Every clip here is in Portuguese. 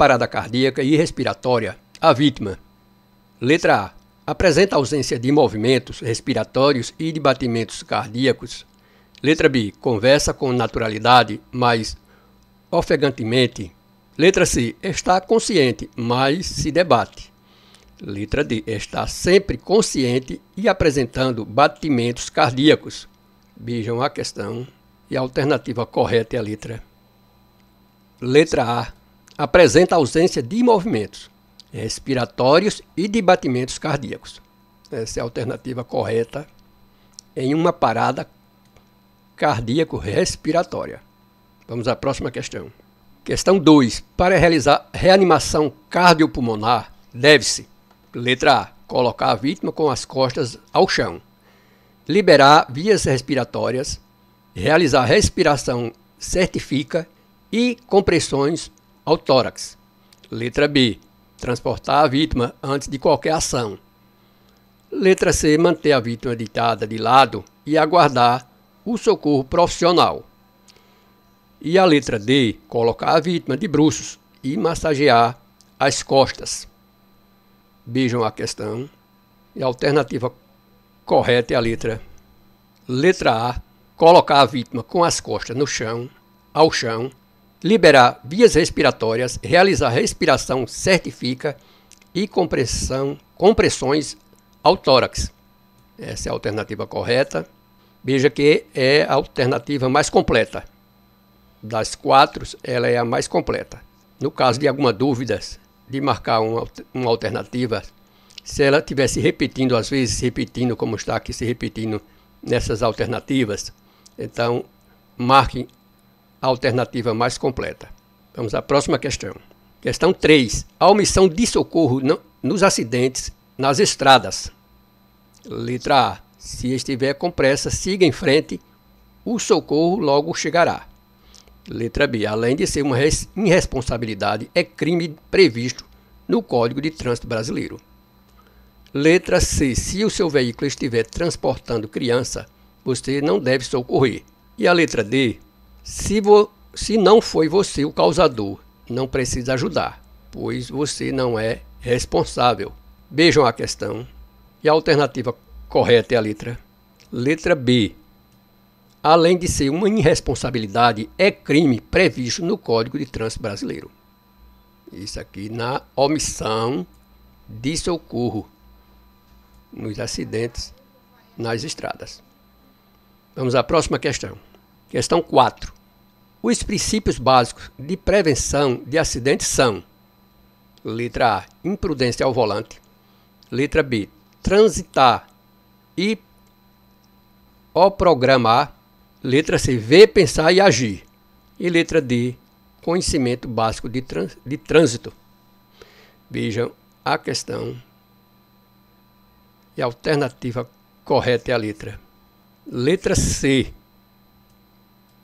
parada cardíaca e respiratória, a vítima. Letra A. Apresenta ausência de movimentos respiratórios e de batimentos cardíacos. Letra B. Conversa com naturalidade, mas ofegantemente. Letra C. Está consciente, mas se debate. Letra D. Está sempre consciente e apresentando batimentos cardíacos. Vejam a questão e a alternativa correta é a letra. Letra A apresenta ausência de movimentos é, respiratórios e de batimentos cardíacos. Essa é a alternativa correta em uma parada cardíaco-respiratória. Vamos à próxima questão. Questão 2. Para realizar reanimação cardiopulmonar, deve-se: letra A, colocar a vítima com as costas ao chão, liberar vias respiratórias, realizar respiração certifica e compressões ao tórax. Letra B. Transportar a vítima antes de qualquer ação. Letra C. Manter a vítima deitada de lado e aguardar o socorro profissional. E a letra D. Colocar a vítima de bruços e massagear as costas. Vejam a questão. E a alternativa correta é a letra Letra A, colocar a vítima com as costas no chão, ao chão, liberar vias respiratórias, realizar respiração certifica e compressão, compressões ao tórax. Essa é a alternativa correta. Veja que é a alternativa mais completa. Das quatro, ela é a mais completa. No caso de alguma dúvida de marcar uma, uma alternativa, se ela estivesse repetindo, às vezes repetindo, como está aqui se repetindo nessas alternativas, então marque a alternativa mais completa. Vamos à próxima questão. Questão 3. A omissão de socorro nos acidentes nas estradas. Letra A. Se estiver com pressa, siga em frente, o socorro logo chegará. Letra B. Além de ser uma irresponsabilidade, é crime previsto no Código de Trânsito Brasileiro. Letra C. Se o seu veículo estiver transportando criança, você não deve socorrer. E a letra D. Se, vo, se não foi você o causador, não precisa ajudar, pois você não é responsável. Vejam a questão. E a alternativa correta é a letra. Letra B. Além de ser uma irresponsabilidade, é crime previsto no Código de Trânsito Brasileiro. Isso aqui na omissão de socorro nos acidentes nas estradas. Vamos à próxima questão. Questão 4. Os princípios básicos de prevenção de acidentes são: letra A, imprudência ao volante, letra B, transitar e o programar, letra C, ver, pensar e agir, e letra D, conhecimento básico de, trans, de trânsito. Vejam a questão e a alternativa correta é a letra. Letra C.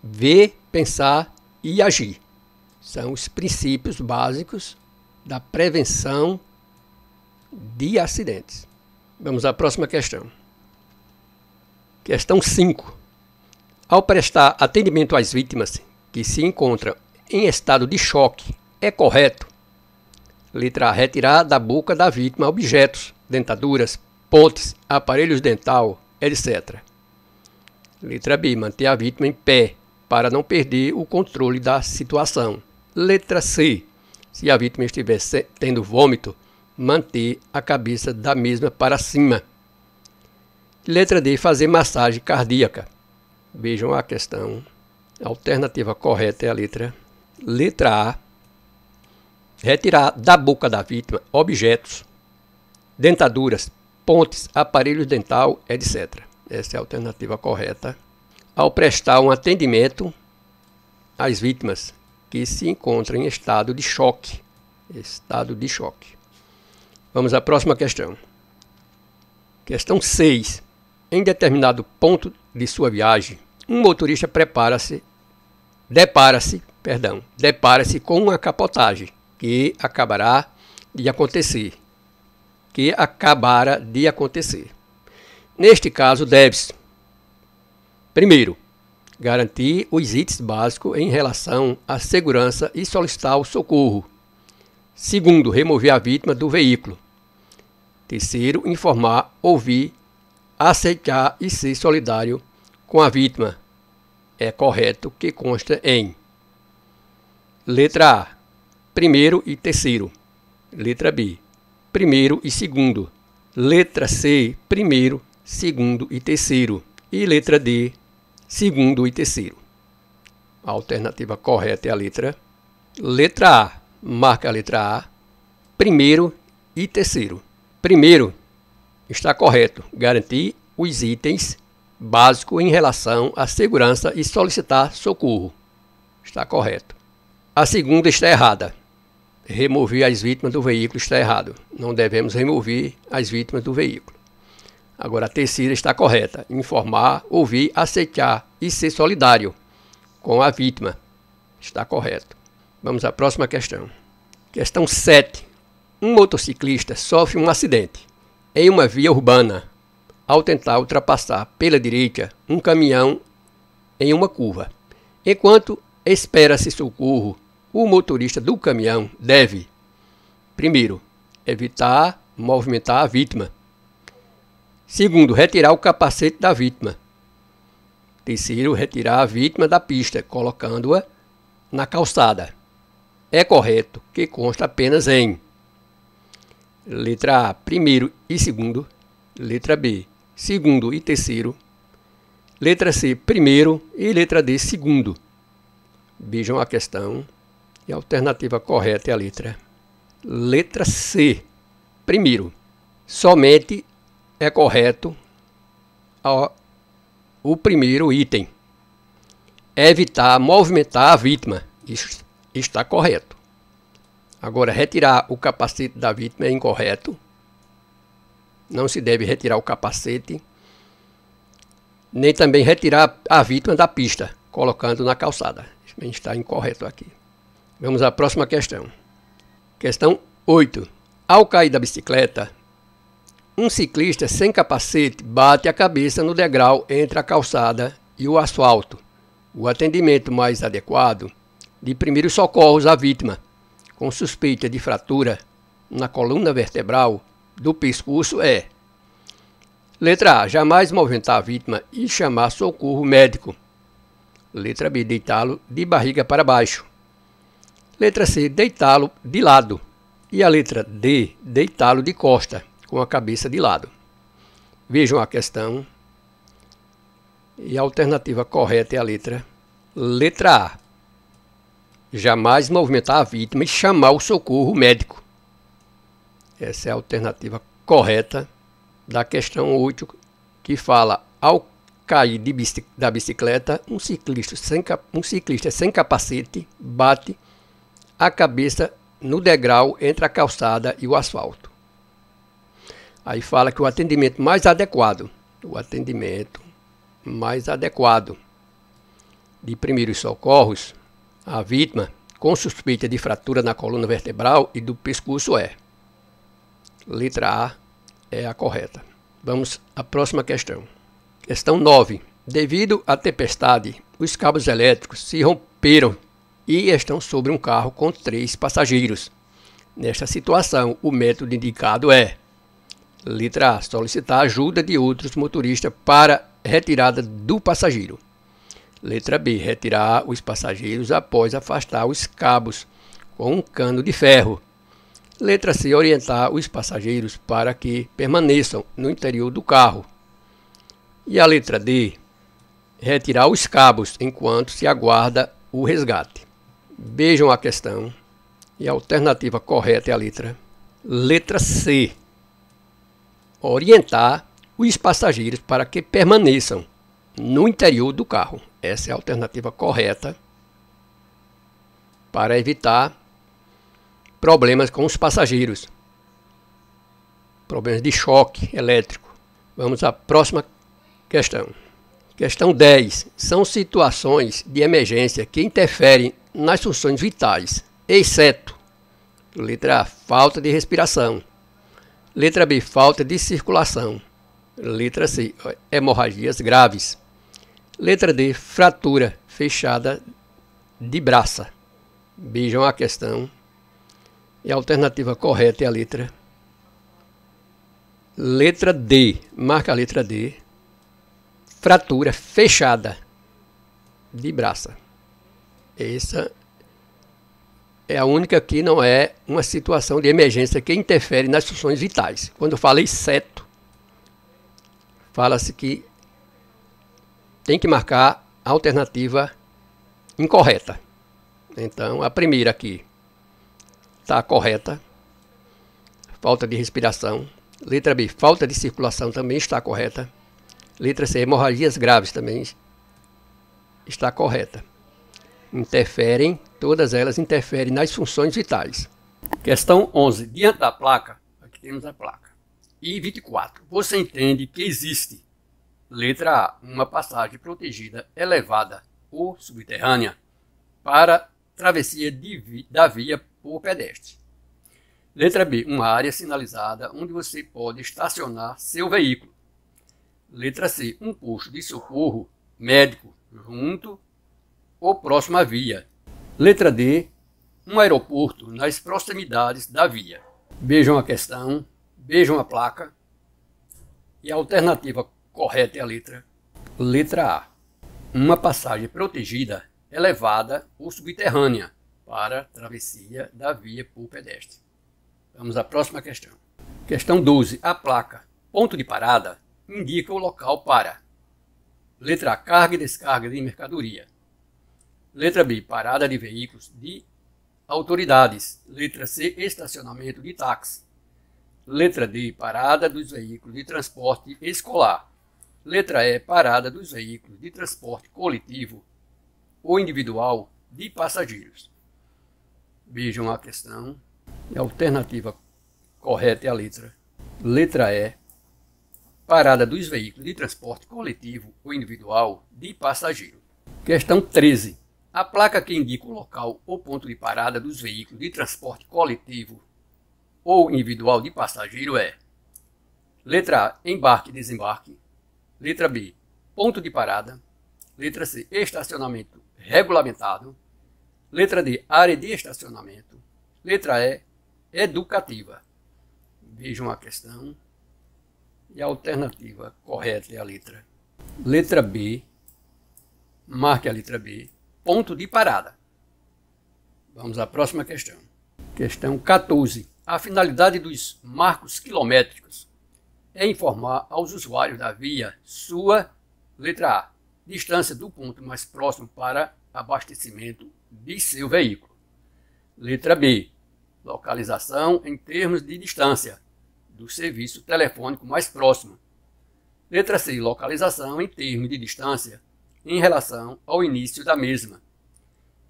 Ver, pensar e agir. São os princípios básicos da prevenção de acidentes. Vamos à próxima questão. Questão 5. Ao prestar atendimento às vítimas que se encontram em estado de choque, é correto? Letra A. Retirar da boca da vítima objetos, dentaduras, pontes, aparelhos dental, etc. Letra B. Manter a vítima em pé, para não perder o controle da situação. Letra C. Se a vítima estiver tendo vômito, manter a cabeça da mesma para cima. Letra D. Fazer massagem cardíaca. Vejam a questão. A alternativa correta é a letra. Letra A. Retirar da boca da vítima objetos, dentaduras, pontes, aparelhos dental, etc. Essa é a alternativa correta ao prestar um atendimento às vítimas que se encontram em estado de choque. Estado de choque. Vamos à próxima questão. Questão 6. Em determinado ponto de sua viagem, um motorista prepara-se, depara-se, perdão, depara-se com uma capotagem que acabará de acontecer, que acabara de acontecer. Neste caso, deve-se Primeiro, garantir os itens básicos em relação à segurança e solicitar o socorro. Segundo, remover a vítima do veículo. Terceiro, informar, ouvir, aceitar e ser solidário com a vítima. É correto que consta em letra A, primeiro e terceiro. Letra B, primeiro e segundo. Letra C, primeiro, segundo e terceiro. E letra D, segundo e terceiro. A alternativa correta é a letra letra A. Marca a letra A, primeiro e terceiro. Primeiro está correto garantir os itens básicos em relação à segurança e solicitar socorro. Está correto. A segunda está errada. Remover as vítimas do veículo está errado. Não devemos remover as vítimas do veículo. Agora, a terceira está correta: informar, ouvir, aceitar e ser solidário com a vítima. Está correto. Vamos à próxima questão. Questão 7. Um motociclista sofre um acidente em uma via urbana ao tentar ultrapassar pela direita um caminhão em uma curva. Enquanto espera-se socorro, o motorista do caminhão deve, primeiro, evitar movimentar a vítima. Segundo, retirar o capacete da vítima. Terceiro, retirar a vítima da pista, colocando-a na calçada. É correto que consta apenas em letra A, primeiro e segundo, letra B, segundo e terceiro, letra C, primeiro e letra D, segundo. Vejam a questão e a alternativa correta é a letra letra C, primeiro. Somente é correto o primeiro item. Evitar movimentar a vítima. Isso está correto. Agora, retirar o capacete da vítima é incorreto. Não se deve retirar o capacete, nem também retirar a vítima da pista, colocando na calçada. Isso está incorreto aqui. Vamos à próxima questão. Questão 8. Ao cair da bicicleta, um ciclista sem capacete bate a cabeça no degrau entre a calçada e o asfalto. O atendimento mais adequado de primeiros socorros à vítima com suspeita de fratura na coluna vertebral do pescoço é: letra A, jamais movimentar a vítima e chamar socorro médico. Letra B, deitá-lo de barriga para baixo. Letra C, deitá-lo de lado. E a letra D, deitá-lo de costa com a cabeça de lado. Vejam a questão. E a alternativa correta é a letra letra A. Jamais movimentar a vítima e chamar o socorro médico. Essa é a alternativa correta da questão 8, que fala: ao cair bicic da bicicleta, um ciclista, sem um ciclista sem capacete bate a cabeça no degrau entre a calçada e o asfalto. Aí fala que o atendimento mais adequado, o atendimento mais adequado de primeiros socorros à vítima com suspeita de fratura na coluna vertebral e do pescoço é. Letra A é a correta. Vamos à próxima questão. Questão 9. Devido à tempestade, os cabos elétricos se romperam e estão sobre um carro com três passageiros. Nesta situação, o método indicado é Letra A. Solicitar ajuda de outros motoristas para retirada do passageiro. Letra B. Retirar os passageiros após afastar os cabos com um cano de ferro. Letra C. Orientar os passageiros para que permaneçam no interior do carro. E a letra D. Retirar os cabos enquanto se aguarda o resgate. Vejam a questão. E a alternativa correta é a letra. Letra C orientar os passageiros para que permaneçam no interior do carro. Essa é a alternativa correta para evitar problemas com os passageiros, problemas de choque elétrico. Vamos à próxima questão. Questão 10. São situações de emergência que interferem nas funções vitais, exceto letra A, falta de respiração, Letra B, falta de circulação. Letra C, hemorragias graves. Letra D, fratura fechada de braça. Vejam a questão. E a alternativa correta é a letra letra D. Marca a letra D. Fratura fechada de braça. Essa é a única que não é uma situação de emergência que interfere nas funções vitais. Quando fala falo exceto, fala-se que tem que marcar a alternativa incorreta. Então, a primeira aqui está correta, falta de respiração. Letra B, falta de circulação também está correta. Letra C, hemorragias graves também está correta. Interferem Todas elas interferem nas funções vitais. Questão 11. Diante da placa, aqui temos a placa. E 24. Você entende que existe, letra A, uma passagem protegida, elevada ou subterrânea para travessia de, da via por pedestre. Letra B, uma área sinalizada onde você pode estacionar seu veículo. Letra C, um posto de socorro médico junto ou próximo à via, Letra D. Um aeroporto nas proximidades da via. Vejam a questão, vejam a placa. E a alternativa correta é a letra. Letra A. Uma passagem protegida, elevada ou subterrânea para travessia da via por pedestre. Vamos à próxima questão. Questão 12. A placa ponto de parada indica o local para. Letra A, carga e descarga de mercadoria. Letra B, parada de veículos de autoridades. Letra C, estacionamento de táxi. Letra D, parada dos veículos de transporte escolar. Letra E, parada dos veículos de transporte coletivo ou individual de passageiros. Vejam a questão. É a alternativa correta é a letra. Letra E, parada dos veículos de transporte coletivo ou individual de passageiro. Questão 13. A placa que indica o local ou ponto de parada dos veículos de transporte coletivo ou individual de passageiro é: letra A, embarque e desembarque, letra B, ponto de parada, letra C, estacionamento regulamentado, letra D, área de estacionamento, letra E, educativa. Vejam a questão. E a alternativa correta é a letra. Letra B. Marque a letra B ponto de parada. Vamos à próxima questão. Questão 14. A finalidade dos marcos quilométricos é informar aos usuários da via sua, letra A, distância do ponto mais próximo para abastecimento de seu veículo. Letra B, localização em termos de distância do serviço telefônico mais próximo. Letra C, localização em termos de distância em relação ao início da mesma.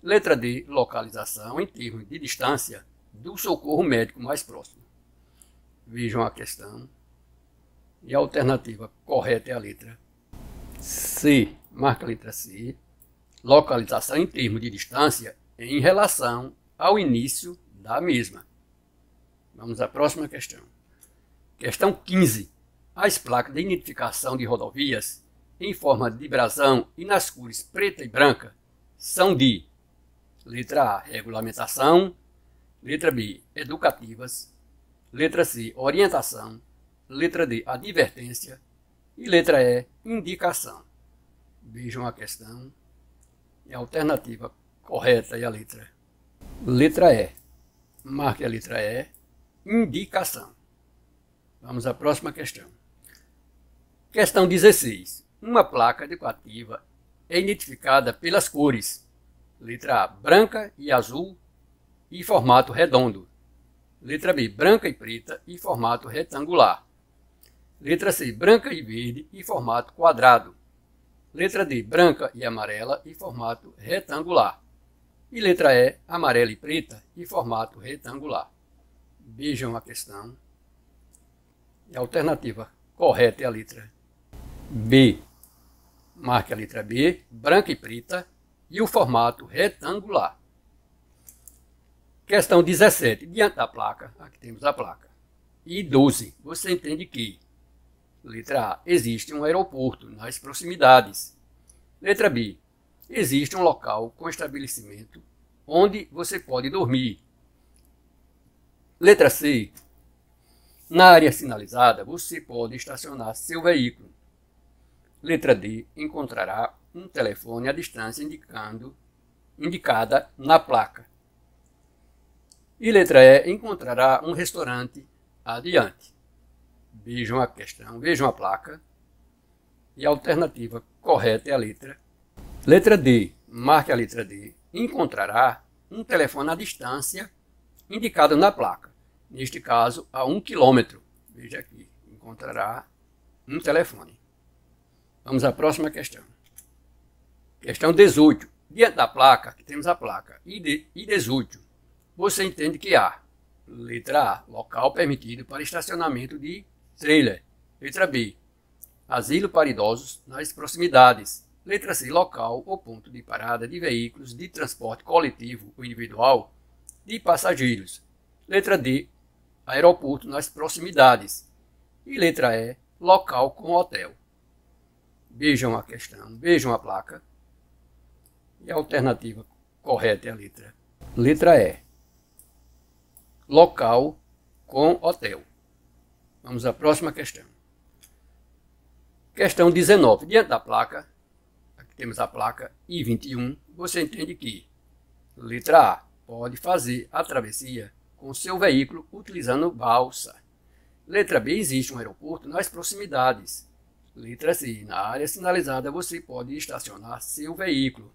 Letra D, localização em termos de distância do socorro médico mais próximo. Vejam a questão. E a alternativa correta é a letra C. Marca a letra C. Localização em termos de distância em relação ao início da mesma. Vamos à próxima questão. Questão 15. As placas de identificação de rodovias em forma de brasão e nas cores preta e branca são de letra A, regulamentação, letra B, educativas, letra C, orientação, letra D, advertência e letra E, indicação. Vejam a questão. e é A alternativa correta é a letra letra E. Marque a letra E, indicação. Vamos à próxima questão. Questão 16 uma placa decorativa é identificada pelas cores, letra A, branca e azul e formato redondo, letra B, branca e preta e formato retangular, letra C, branca e verde e formato quadrado, letra D, branca e amarela e formato retangular, e letra E, amarela e preta e formato retangular. Vejam a questão. É a alternativa correta é a letra B marca a letra B, branca e preta, e o formato retangular. Questão 17. Diante da placa, aqui temos a placa, e 12, você entende que, letra A, existe um aeroporto nas proximidades. Letra B, existe um local com estabelecimento onde você pode dormir. Letra C, na área sinalizada, você pode estacionar seu veículo. Letra D encontrará um telefone à distância indicando, indicada na placa. E letra E encontrará um restaurante adiante. Vejam a questão, vejam a placa. E a alternativa correta é a letra. Letra D, marque a letra D. Encontrará um telefone à distância indicado na placa. Neste caso, a um quilômetro. Veja aqui, encontrará um telefone. Vamos à próxima questão. Questão 18. Diante da placa, que temos a placa, ID, desútil. Você entende que há, letra A, local permitido para estacionamento de trailer. Letra B, asilo para idosos nas proximidades. Letra C, local ou ponto de parada de veículos de transporte coletivo ou individual de passageiros. Letra D, aeroporto nas proximidades. E letra E, local com hotel vejam a questão, vejam a placa. E a alternativa correta é a letra. Letra E. Local com hotel. Vamos à próxima questão. Questão 19. Diante da placa, aqui temos a placa I21, você entende que, letra A, pode fazer a travessia com seu veículo utilizando balsa. Letra B, existe um aeroporto nas proximidades. Letra C. Na área sinalizada você pode estacionar seu veículo.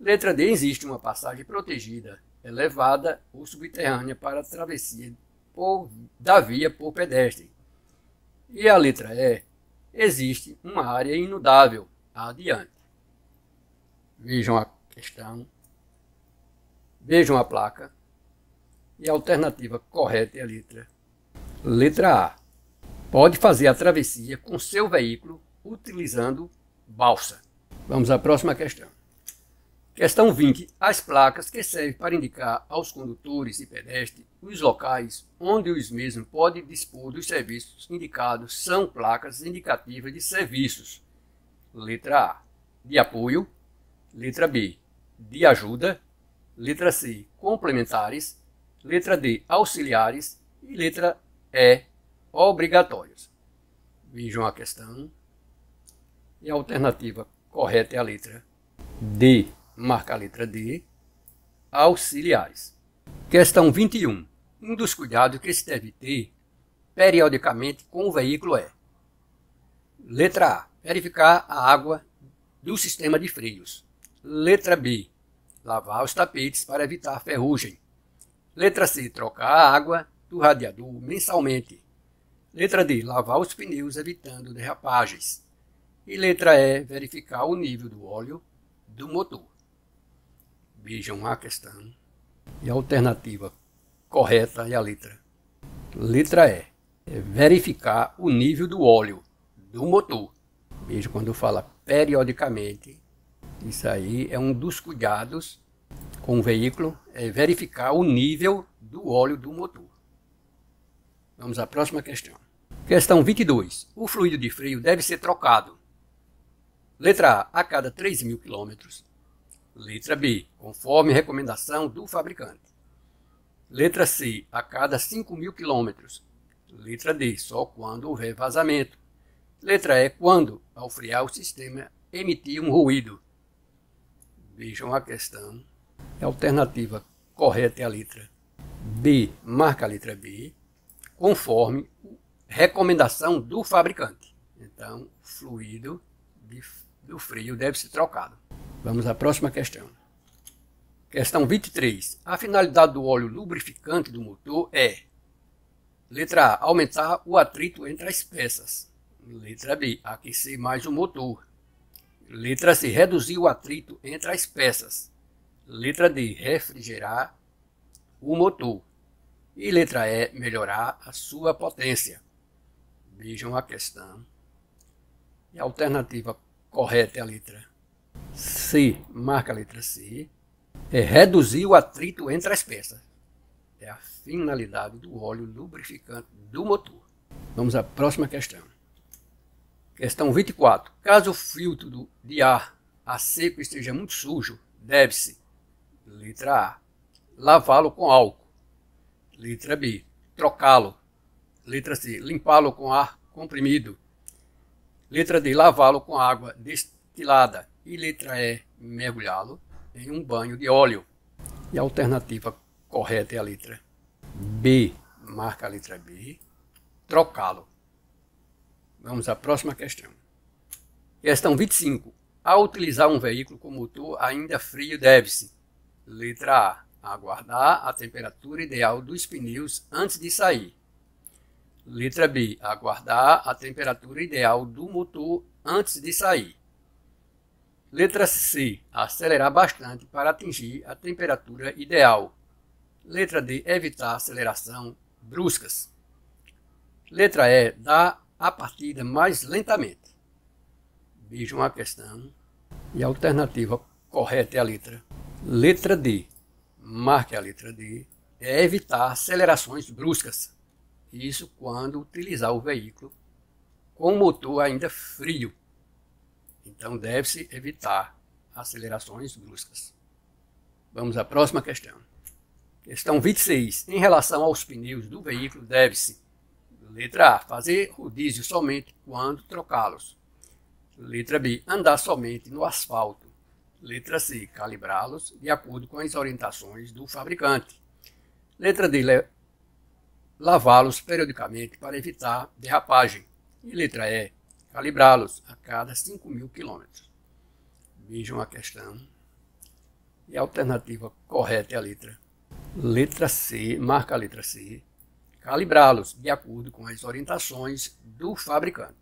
Letra D. Existe uma passagem protegida, elevada ou subterrânea para a travessia por, da via por pedestre. E a letra E. Existe uma área inundável. Adiante. Vejam a questão. Vejam a placa. E a alternativa correta é a letra. Letra A pode fazer a travessia com seu veículo utilizando balsa. Vamos à próxima questão. Questão 20. As placas que servem para indicar aos condutores e pedestres os locais onde os mesmos podem dispor dos serviços indicados são placas indicativas de serviços. Letra A. De apoio. Letra B. De ajuda. Letra C. Complementares. Letra D. Auxiliares. E letra E obrigatórios. Vejam a questão. E a alternativa correta é a letra D. Marca a letra D. Auxiliares. Questão 21. Um dos cuidados que se deve ter periodicamente com o veículo é: letra A, verificar a água do sistema de freios. Letra B, lavar os tapetes para evitar ferrugem. Letra C, trocar a água do radiador mensalmente. Letra D. Lavar os pneus evitando derrapagens. E letra E. Verificar o nível do óleo do motor. Vejam a questão. E a alternativa correta é a letra. Letra E. É verificar o nível do óleo do motor. Veja quando fala periodicamente. Isso aí é um dos cuidados com o veículo, é verificar o nível do óleo do motor. Vamos à próxima questão. Questão 22. O fluido de freio deve ser trocado. Letra A. A cada 3 mil quilômetros. Letra B. Conforme recomendação do fabricante. Letra C. A cada 5 mil quilômetros. Letra D. Só quando houver vazamento. Letra E. Quando, ao frear o sistema, emitir um ruído. Vejam a questão. A alternativa correta é a letra B. Marca a letra B, conforme o recomendação do fabricante. Então, o fluido de, do freio deve ser trocado. Vamos à próxima questão. Questão 23. A finalidade do óleo lubrificante do motor é: letra A, aumentar o atrito entre as peças. Letra B, aquecer mais o motor. Letra C, reduzir o atrito entre as peças. Letra D, refrigerar o motor. E letra E, melhorar a sua potência. Vejam a questão. E a alternativa correta é a letra C, marca a letra C, é reduzir o atrito entre as peças. É a finalidade do óleo lubrificante do motor. Vamos à próxima questão. Questão 24. Caso o filtro de ar a seco esteja muito sujo, deve-se, letra A, lavá-lo com álcool. Letra B, trocá-lo Letra C. Limpá-lo com ar comprimido. Letra D. Lavá-lo com água destilada. E letra E. É mergulhá-lo em um banho de óleo. E a alternativa correta é a letra B. Marca a letra B. Trocá-lo. Vamos à próxima questão. Questão 25. Ao utilizar um veículo com motor ainda frio, deve-se. Letra A. Aguardar a temperatura ideal dos pneus antes de sair. Letra B. Aguardar a temperatura ideal do motor antes de sair. Letra C. Acelerar bastante para atingir a temperatura ideal. Letra D. Evitar aceleração bruscas. Letra E. Dar a partida mais lentamente. Vejam a questão. E a alternativa correta é a letra. Letra D. Marque a letra D. É evitar acelerações bruscas. Isso quando utilizar o veículo com o motor ainda frio. Então deve-se evitar acelerações bruscas. Vamos à próxima questão. Questão 26. Em relação aos pneus do veículo, deve-se, letra A, fazer rodízio somente quando trocá-los. Letra B, andar somente no asfalto. Letra C, calibrá-los de acordo com as orientações do fabricante. Letra D, lavá-los periodicamente para evitar derrapagem. E letra E, calibrá-los a cada 5 mil quilômetros. Vejam a questão. E a alternativa correta é a letra. Letra C, marca a letra C, calibrá-los de acordo com as orientações do fabricante.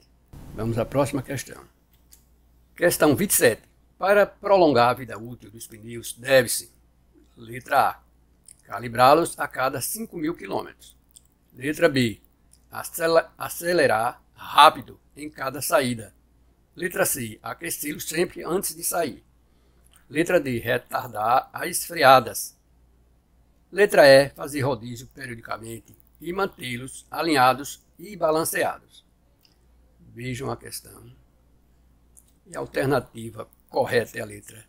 Vamos à próxima questão. Questão 27. Para prolongar a vida útil dos pneus, deve-se, letra A, calibrá-los a cada 5 mil quilômetros. Letra B. Acelerar rápido em cada saída. Letra C. Aquecê-lo sempre antes de sair. Letra D. Retardar as freadas. Letra E. Fazer rodízio periodicamente e mantê-los alinhados e balanceados. Vejam a questão. E a alternativa correta é a letra.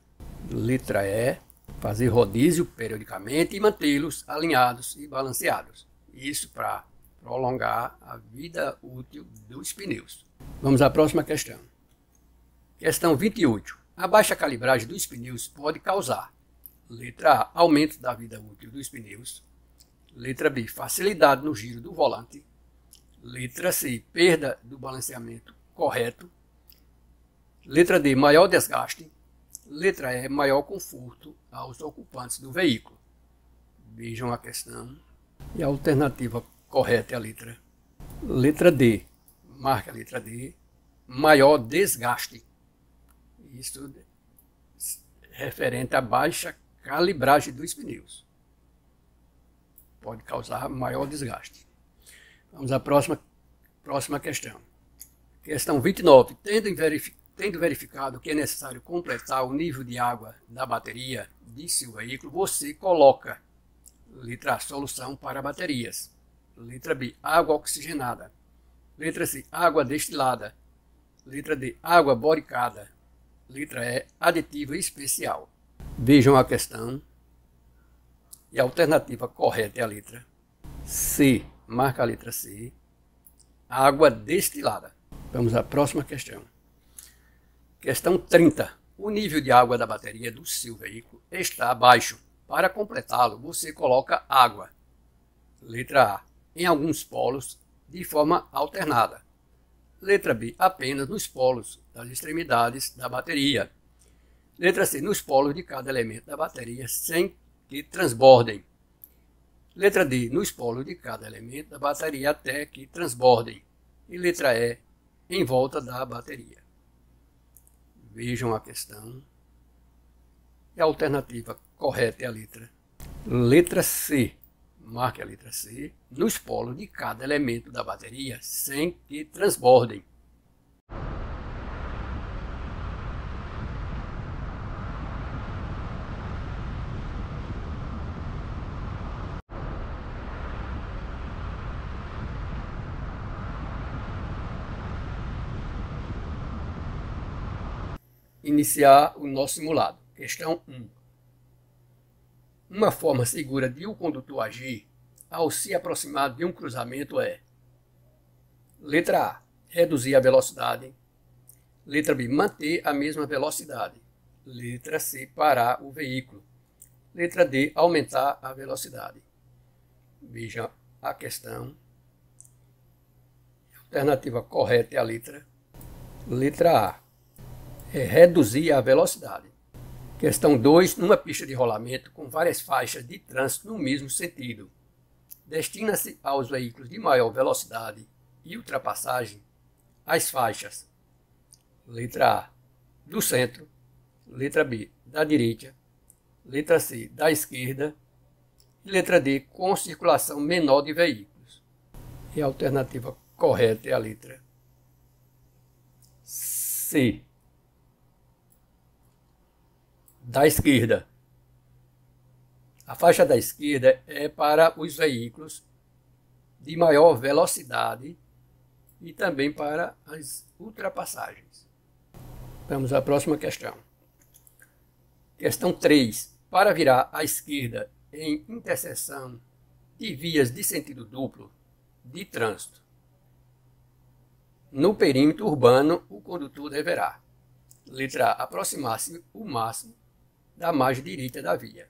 Letra E. Fazer rodízio periodicamente e mantê-los alinhados e balanceados. Isso para prolongar a vida útil dos pneus. Vamos à próxima questão. Questão 28. A baixa calibragem dos pneus pode causar: letra A, aumento da vida útil dos pneus; letra B, facilidade no giro do volante; letra C, perda do balanceamento correto; letra D, maior desgaste; letra E, maior conforto aos ocupantes do veículo. Vejam a questão e a alternativa correta é a letra. Letra D. Marca a letra D. Maior desgaste. Isso referente à baixa calibragem dos pneus. Pode causar maior desgaste. Vamos à próxima, próxima questão. Questão 29. Tendo, verific, tendo verificado que é necessário completar o nível de água da bateria de seu veículo, você coloca Letra A, solução para baterias. Letra B, água oxigenada. Letra C, água destilada. Letra D, água boricada. Letra E, aditivo especial. Vejam a questão. E a alternativa correta é a letra C. Marca a letra C. Água destilada. Vamos à próxima questão. Questão 30. O nível de água da bateria do seu veículo está abaixo para completá-lo, você coloca água, letra A, em alguns polos de forma alternada. Letra B, apenas nos polos das extremidades da bateria. Letra C, nos polos de cada elemento da bateria sem que transbordem. Letra D, nos polos de cada elemento da bateria até que transbordem. E letra E, em volta da bateria. Vejam a questão. E a alternativa correta é a letra. Letra C. Marque a letra C nos polos de cada elemento da bateria sem que transbordem. Iniciar o nosso simulado. Questão 1. Uma forma segura de o condutor agir ao se aproximar de um cruzamento é: letra A, reduzir a velocidade. Letra B, manter a mesma velocidade. Letra C, parar o veículo. Letra D, aumentar a velocidade. Veja a questão. A alternativa correta é a letra. Letra A, é reduzir a velocidade. Questão 2. Numa pista de rolamento com várias faixas de trânsito no mesmo sentido. Destina-se aos veículos de maior velocidade e ultrapassagem as faixas. Letra A. Do centro. Letra B. Da direita. Letra C. Da esquerda. E letra D. Com circulação menor de veículos. E a alternativa correta é a letra C da esquerda. A faixa da esquerda é para os veículos de maior velocidade e também para as ultrapassagens. Vamos à próxima questão. Questão 3. Para virar à esquerda em interseção de vias de sentido duplo de trânsito, no perímetro urbano, o condutor deverá: letra A, aproximar-se o máximo da margem direita da via.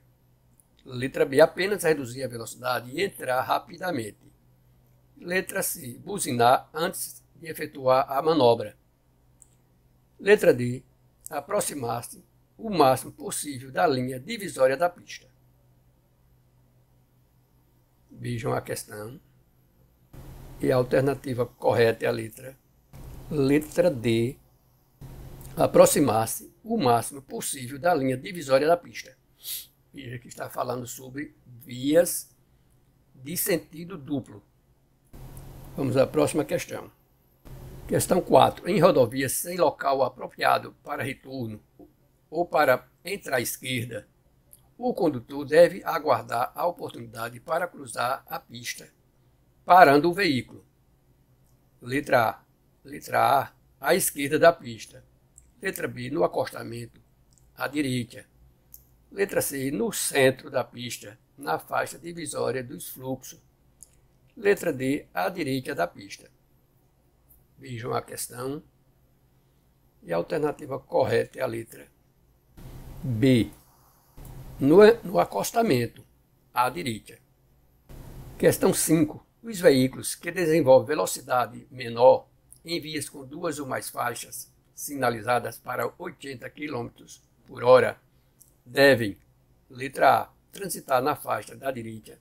Letra B. Apenas reduzir a velocidade e entrar rapidamente. Letra C. Buzinar antes de efetuar a manobra. Letra D. Aproximar-se o máximo possível da linha divisória da pista. Vejam a questão. E a alternativa correta é a letra. Letra D. Aproximar-se o máximo possível da linha divisória da pista. Veja que está falando sobre vias de sentido duplo. Vamos à próxima questão. Questão 4. Em rodovias sem local apropriado para retorno ou para entrar à esquerda, o condutor deve aguardar a oportunidade para cruzar a pista, parando o veículo. Letra A. Letra A, à esquerda da pista. Letra B, no acostamento, à direita. Letra C, no centro da pista, na faixa divisória dos fluxos. Letra D, à direita da pista. Vejam a questão. E a alternativa correta é a letra B, no, no acostamento, à direita. Questão 5. Os veículos que desenvolvem velocidade menor em vias com duas ou mais faixas sinalizadas para 80 km por hora devem, letra A, transitar na faixa da direita,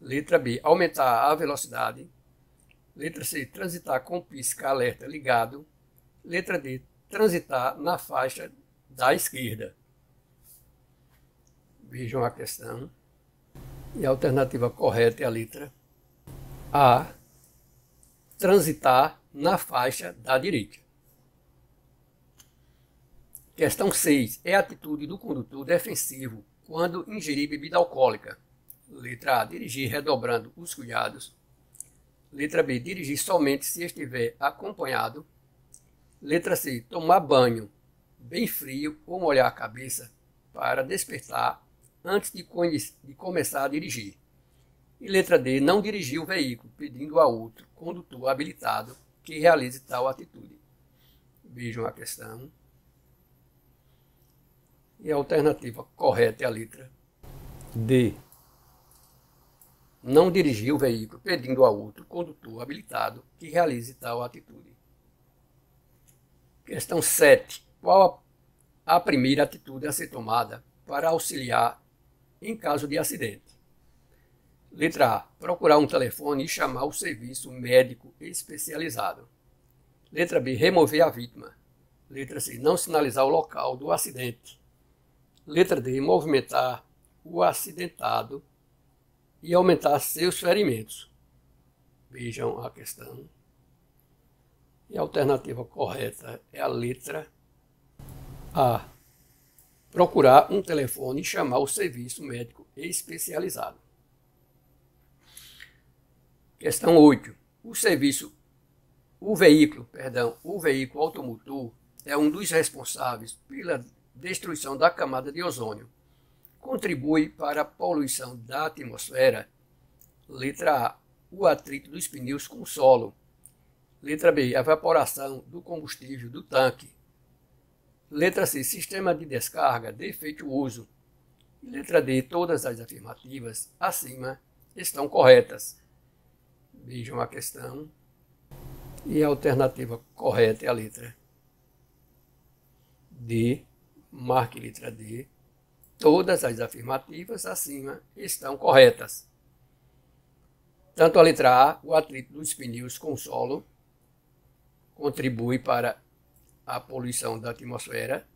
letra B, aumentar a velocidade, letra C, transitar com pisca-alerta ligado, letra D, transitar na faixa da esquerda. Vejam a questão. E a alternativa correta é a letra A, transitar na faixa da direita. Questão 6. É a atitude do condutor defensivo quando ingerir bebida alcoólica. Letra A. Dirigir redobrando os cuidados. Letra B. Dirigir somente se estiver acompanhado. Letra C. Tomar banho bem frio ou molhar a cabeça para despertar antes de, de, começar a dirigir. E letra D. Não dirigir o veículo pedindo a outro condutor habilitado que realize tal atitude. Vejam a questão. E a alternativa correta é a letra D. Não dirigir o veículo pedindo a outro condutor habilitado que realize tal atitude. Questão 7. Qual a primeira atitude a ser tomada para auxiliar em caso de acidente? Letra A. Procurar um telefone e chamar o serviço médico especializado. Letra B. Remover a vítima. Letra C. Não sinalizar o local do acidente. Letra D. Movimentar o acidentado e aumentar seus ferimentos. Vejam a questão. E a alternativa correta é a letra A. Procurar um telefone e chamar o serviço médico especializado. Questão 8. O serviço, o veículo, perdão, o veículo automotor é um dos responsáveis pela destruição da camada de ozônio. Contribui para a poluição da atmosfera. Letra A. O atrito dos pneus com o solo. Letra B. A evaporação do combustível do tanque. Letra C. Sistema de descarga defeituoso. Letra D. Todas as afirmativas acima estão corretas. Vejam a questão. E a alternativa correta é a letra D marque letra D. Todas as afirmativas acima estão corretas. Tanto a letra A, o atrito dos pneus com solo contribui para a poluição da atmosfera.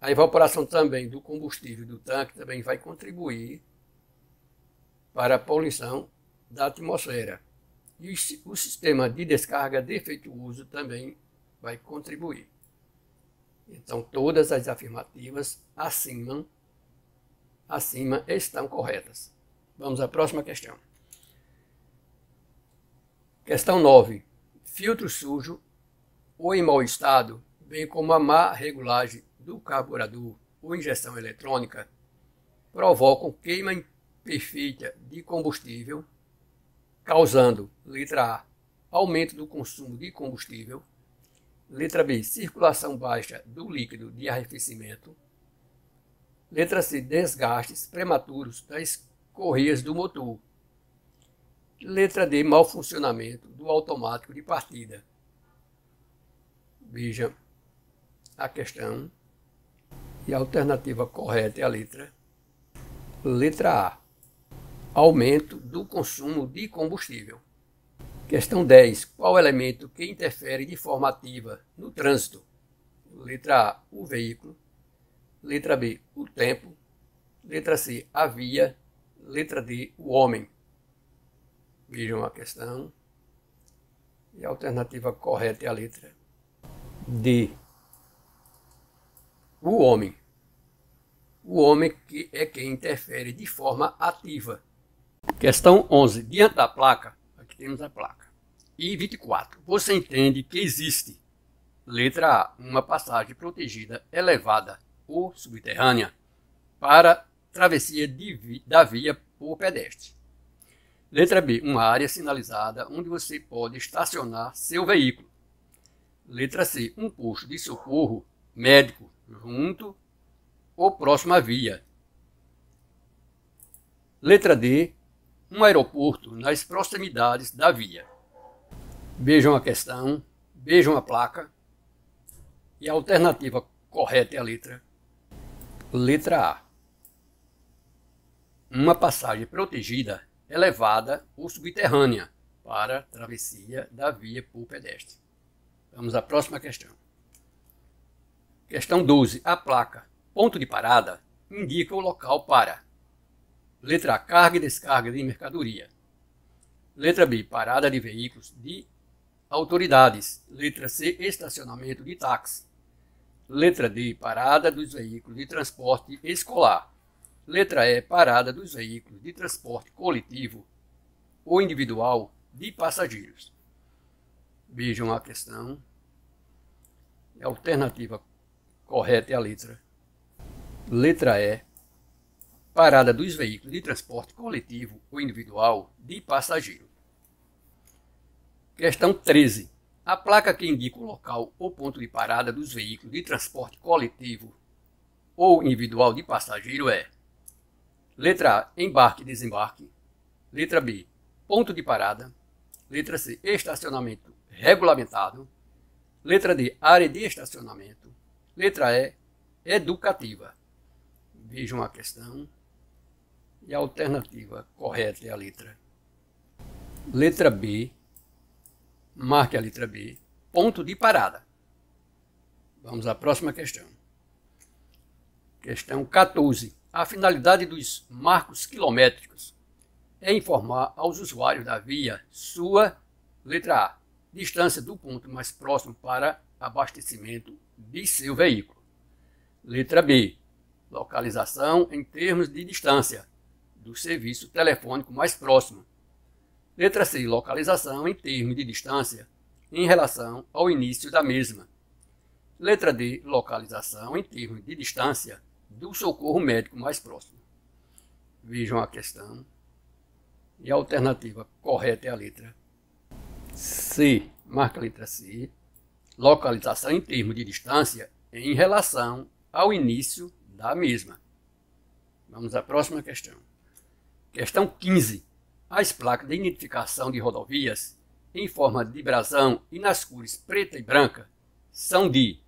A evaporação também do combustível do tanque também vai contribuir para a poluição da atmosfera. E o sistema de descarga defeituoso também vai contribuir. Então, todas as afirmativas acima, acima estão corretas. Vamos à próxima questão. Questão 9. Filtro sujo ou em mau estado, bem como a má regulagem do carburador ou injeção eletrônica, provocam queima imperfeita de combustível, causando, letra A, aumento do consumo de combustível, Letra B, circulação baixa do líquido de arrefecimento. Letra C, desgastes prematuros das correias do motor. Letra D, mau funcionamento do automático de partida. Veja a questão. E a alternativa correta é a letra. Letra A, aumento do consumo de combustível. Questão 10. Qual elemento que interfere de forma ativa no trânsito? Letra A, o veículo. Letra B, o tempo. Letra C, a via. Letra D, o homem. Vejam a questão. E a alternativa correta é a letra D. O homem. O homem que é quem interfere de forma ativa. Questão 11. Diante da placa, temos a placa. E 24. Você entende que existe, letra A, uma passagem protegida, elevada ou subterrânea para travessia de, da via por pedestre. Letra B, uma área sinalizada onde você pode estacionar seu veículo. Letra C, um posto de socorro médico junto ou próximo à via. Letra D, um aeroporto nas proximidades da via. Vejam a questão, vejam a placa e a alternativa correta é a letra letra A. Uma passagem protegida elevada ou subterrânea para travessia da via por pedestre. Vamos à próxima questão. Questão 12. A placa ponto de parada indica o local para Letra A, carga e descarga de mercadoria. Letra B, parada de veículos de autoridades. Letra C, estacionamento de táxi. Letra D, parada dos veículos de transporte escolar. Letra E, parada dos veículos de transporte coletivo ou individual de passageiros. Vejam a questão. É a alternativa correta é a letra. Letra E, parada dos veículos de transporte coletivo ou individual de passageiro. Questão 13. A placa que indica o local ou ponto de parada dos veículos de transporte coletivo ou individual de passageiro é: letra A, embarque e desembarque, letra B, ponto de parada, letra C, estacionamento regulamentado, letra D, área de estacionamento, letra E, educativa. Vejam a questão e a alternativa correta é a letra. Letra B. Marque a letra B. Ponto de parada. Vamos à próxima questão. Questão 14. A finalidade dos marcos quilométricos é informar aos usuários da via sua, letra A, distância do ponto mais próximo para abastecimento de seu veículo. Letra B, localização em termos de distância, do serviço telefônico mais próximo. Letra C. Localização em termos de distância em relação ao início da mesma. Letra D. Localização em termos de distância do socorro médico mais próximo. Vejam a questão. E a alternativa correta é a letra C. Marca a letra C. Localização em termos de distância em relação ao início da mesma. Vamos à próxima questão. Questão 15. As placas de identificação de rodovias em forma de brasão e nas cores preta e branca são de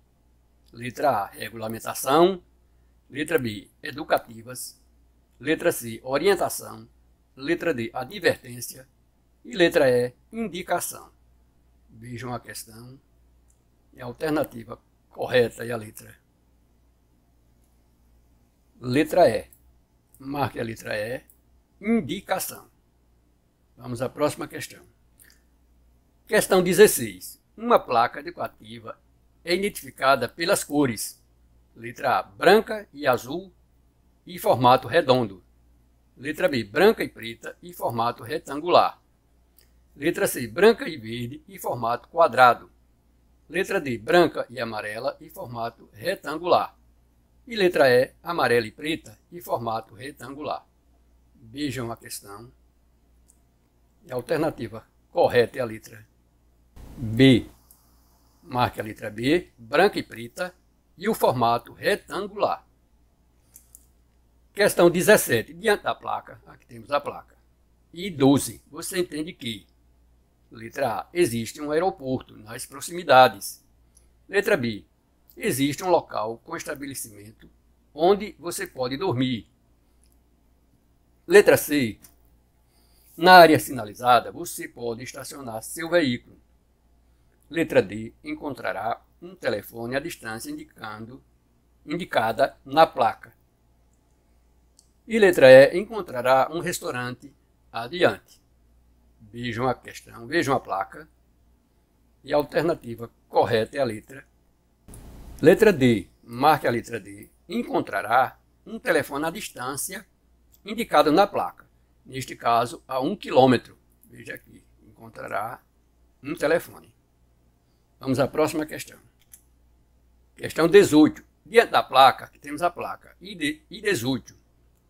letra A, regulamentação, letra B, educativas, letra C, orientação, letra D, advertência e letra E, indicação. Vejam a questão e é a alternativa correta é a letra. Letra E. Marque a letra E indicação. Vamos à próxima questão. Questão 16. Uma placa decorativa é identificada pelas cores, letra A, branca e azul e formato redondo. Letra B, branca e preta e formato retangular. Letra C, branca e verde e formato quadrado. Letra D, branca e amarela e formato retangular. E letra E, amarela e preta e formato retangular. Vejam a questão. E é a alternativa correta é a letra B. Marque a letra B, branca e preta, e o formato retangular. Questão 17. Diante da placa, aqui temos a placa. E 12. Você entende que, letra A, existe um aeroporto nas proximidades. Letra B, existe um local com estabelecimento onde você pode dormir. Letra C. Na área sinalizada, você pode estacionar seu veículo. Letra D. Encontrará um telefone à distância indicando, indicada na placa. E letra E. Encontrará um restaurante adiante. Vejam a questão, vejam a placa. E a alternativa correta é a letra. Letra D. Marque a letra D. Encontrará um telefone à distância indicada na placa, neste caso a 1 km. Veja aqui, encontrará um telefone. Vamos à próxima questão. Questão 18. Diante da placa, temos a placa I ID18.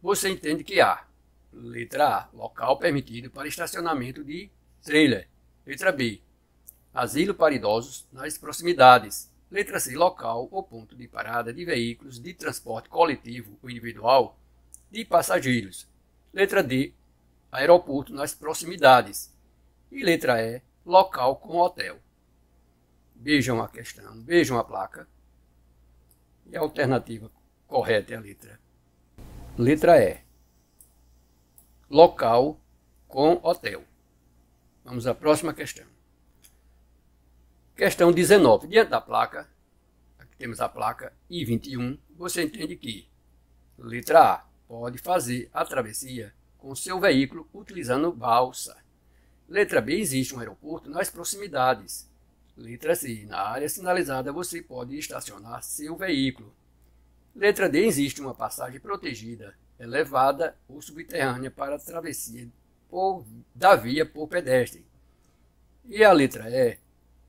Você entende que há letra A, local permitido para estacionamento de trailer. Letra B, asilo para idosos nas proximidades. Letra C, local ou ponto de parada de veículos de transporte coletivo ou individual de passageiros. Letra D, aeroporto nas proximidades. E letra E, local com hotel. Vejam a questão, vejam a placa. E a alternativa correta é a letra. Letra E, local com hotel. Vamos à próxima questão. Questão 19. Diante da placa, aqui temos a placa I21, você entende que letra A, pode fazer a travessia com seu veículo utilizando balsa. Letra B, existe um aeroporto nas proximidades. Letra C, na área sinalizada você pode estacionar seu veículo. Letra D, existe uma passagem protegida, elevada ou subterrânea para a travessia por, da via por pedestre. E a letra E,